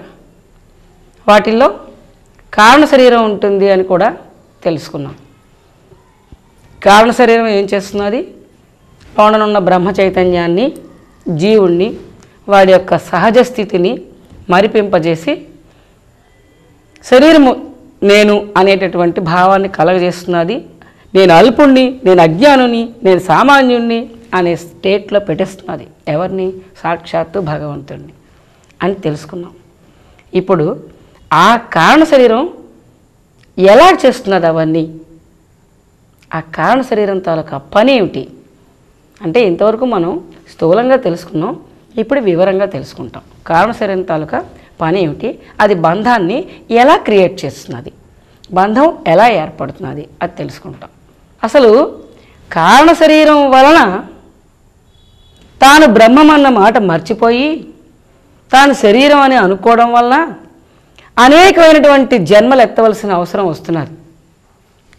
వాటిల్లో కారణ శరీరం ఉంటుంది అని కూడా తెలుసుకున్నాం కారణ శరీరం ఏం చేస్తున్నది పౌండనున్న బ్రహ్మ చైతన్యాన్ని జీవుణ్ణి వాడి యొక్క సహజ స్థితిని మరిపింపజేసి శరీరము నేను అనేటటువంటి భావాన్ని కలగజేస్తున్నది నేను అల్పుణ్ణి నేను అజ్ఞానుని నేను సామాన్యుణ్ణి అనే స్టేట్లో పెట్టేస్తున్నది ఎవరిని సాక్షాత్తు భగవంతుణ్ణి అని తెలుసుకున్నాం ఇప్పుడు ఆ కారణ శరీరం ఎలా చేస్తున్నది అవన్నీ ఆ కారణ శరీరం తాలూకా పని ఏమిటి అంటే ఇంతవరకు మనం స్థూలంగా తెలుసుకున్నాం ఇప్పుడు వివరంగా తెలుసుకుంటాం శరీరం తాలూకా పని ఏమిటి అది బంధాన్ని ఎలా క్రియేట్ చేస్తున్నది బంధం ఎలా ఏర్పడుతున్నది అది తెలుసుకుంటాం అసలు కారణ శరీరం వలన తాను బ్రహ్మమన్న మాట మర్చిపోయి తాను శరీరం అని అనుకోవడం వలన అనేకమైనటువంటి జన్మలు ఎత్తవలసిన అవసరం వస్తున్నారు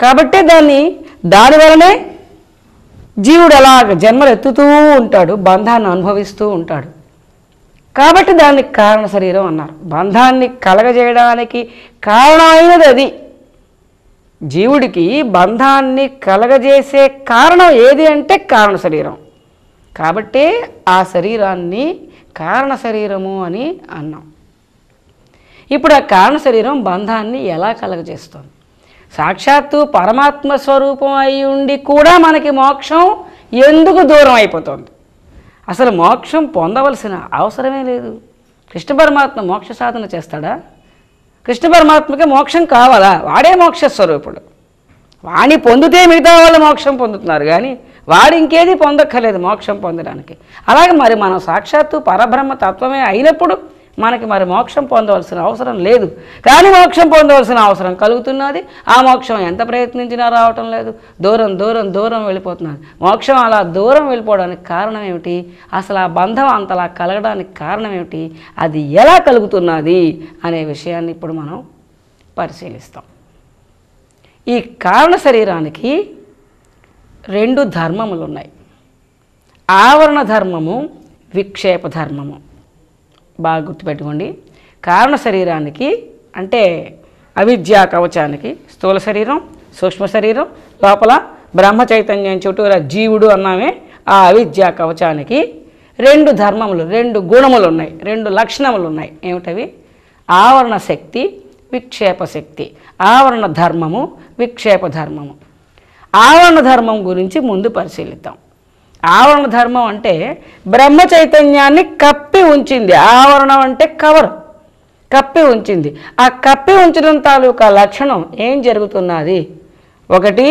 కాబట్టే దాన్ని దాని వలనే జీవుడు అలా జన్మలు ఎత్తుతూ ఉంటాడు బంధాన్ని అనుభవిస్తూ ఉంటాడు కాబట్టి దాన్ని కారణ శరీరం అన్నారు బంధాన్ని కలగజేయడానికి కారణమైనది అది జీవుడికి బంధాన్ని కలగజేసే కారణం ఏది అంటే కారణ శరీరం కాబట్టి ఆ శరీరాన్ని కారణ శరీరము అని అన్నాం ఇప్పుడు ఆ కారణ శరీరం బంధాన్ని ఎలా కలగజేస్తుంది సాక్షాత్తు పరమాత్మ స్వరూపం అయి ఉండి కూడా మనకి మోక్షం ఎందుకు దూరం అయిపోతుంది అసలు మోక్షం పొందవలసిన అవసరమే లేదు కృష్ణ పరమాత్మ మోక్ష సాధన చేస్తాడా కృష్ణ పరమాత్మకి మోక్షం కావాలా వాడే మోక్ష స్వరూపుడు వాణ్ణి పొందితే మిగతా వాళ్ళు మోక్షం పొందుతున్నారు కానీ వాడు ఇంకేది పొందక్కర్లేదు మోక్షం పొందడానికి అలాగే మరి మనం సాక్షాత్తు పరబ్రహ్మ తత్వమే అయినప్పుడు మనకి మరి మోక్షం పొందవలసిన అవసరం లేదు కానీ మోక్షం పొందవలసిన అవసరం కలుగుతున్నది ఆ మోక్షం ఎంత ప్రయత్నించినా రావటం లేదు దూరం దూరం దూరం వెళ్ళిపోతున్నది మోక్షం అలా దూరం వెళ్ళిపోవడానికి కారణం ఏమిటి అసలు ఆ బంధం అంతలా కలగడానికి కారణం ఏమిటి అది ఎలా కలుగుతున్నది అనే విషయాన్ని ఇప్పుడు మనం పరిశీలిస్తాం ఈ కారణ శరీరానికి రెండు ధర్మములు ఉన్నాయి ఆవరణ ధర్మము విక్షేప ధర్మము బాగా గుర్తుపెట్టుకోండి కారణ శరీరానికి అంటే అవిద్యా కవచానికి స్థూల శరీరం సూక్ష్మ శరీరం లోపల బ్రహ్మ చైతన్యం చుట్టూ జీవుడు అన్నామే ఆ అవిద్యా కవచానికి రెండు ధర్మములు రెండు గుణములు ఉన్నాయి రెండు లక్షణములు ఉన్నాయి ఏమిటవి ఆవరణ శక్తి విక్షేప శక్తి ఆవరణ ధర్మము విక్షేప ధర్మము ఆవరణ ధర్మం గురించి ముందు పరిశీలిద్దాం ఆవరణ ధర్మం అంటే బ్రహ్మ చైతన్యాన్ని కప్పి ఉంచింది ఆవరణం అంటే కవర్ కప్పి ఉంచింది ఆ కప్పి ఉంచడం తాలూకా లక్షణం ఏం జరుగుతున్నది ఒకటి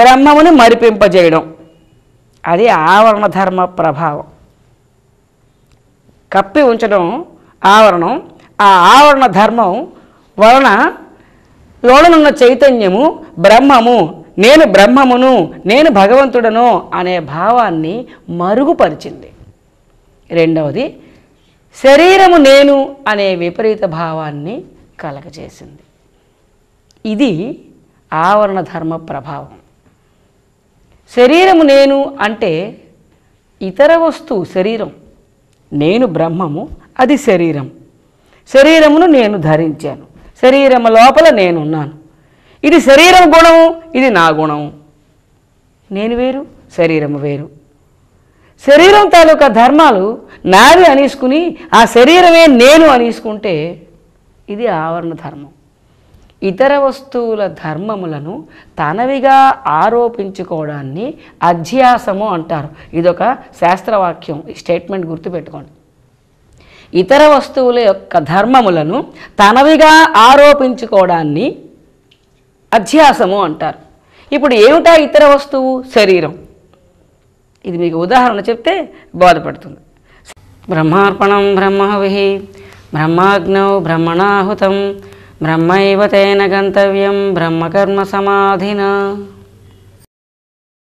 బ్రహ్మముని మరిపింపజేయడం అది ఆవరణ ధర్మ ప్రభావం కప్పి ఉంచడం ఆవరణం ఆ ఆవరణ ధర్మం వలన లోనున్న చైతన్యము బ్రహ్మము నేను బ్రహ్మమును నేను భగవంతుడను అనే భావాన్ని మరుగుపరిచింది రెండవది శరీరము నేను అనే విపరీత భావాన్ని కలగజేసింది ఇది ఆవరణ ధర్మ ప్రభావం శరీరము నేను అంటే ఇతర వస్తువు శరీరం నేను బ్రహ్మము అది శరీరం శరీరమును నేను ధరించాను శరీరము లోపల నేనున్నాను ఇది శరీరం గుణము ఇది నా గుణము నేను వేరు శరీరము వేరు శరీరం తాలూకా ధర్మాలు నాది అనేసుకుని ఆ శరీరమే నేను అనేసుకుంటే ఇది ఆవరణ ధర్మం ఇతర వస్తువుల ధర్మములను తనవిగా ఆరోపించుకోవడాన్ని అధ్యాసము అంటారు ఇదొక శాస్త్రవాక్యం ఈ స్టేట్మెంట్ గుర్తుపెట్టుకోండి ఇతర వస్తువుల యొక్క ధర్మములను తనవిగా ఆరోపించుకోవడాన్ని అధ్యాసము అంటారు ఇప్పుడు ఏమిటా ఇతర వస్తువు శరీరం ఇది మీకు ఉదాహరణ చెప్తే బాధపడుతుంది బ్రహ్మార్పణం బ్రహ్మవిహి బ్రహ్మాగ్నౌ బ్రహ్మణాహుతం బ్రహ్మైవతేన గంతవ్యం బ్రహ్మకర్మ సమాధిన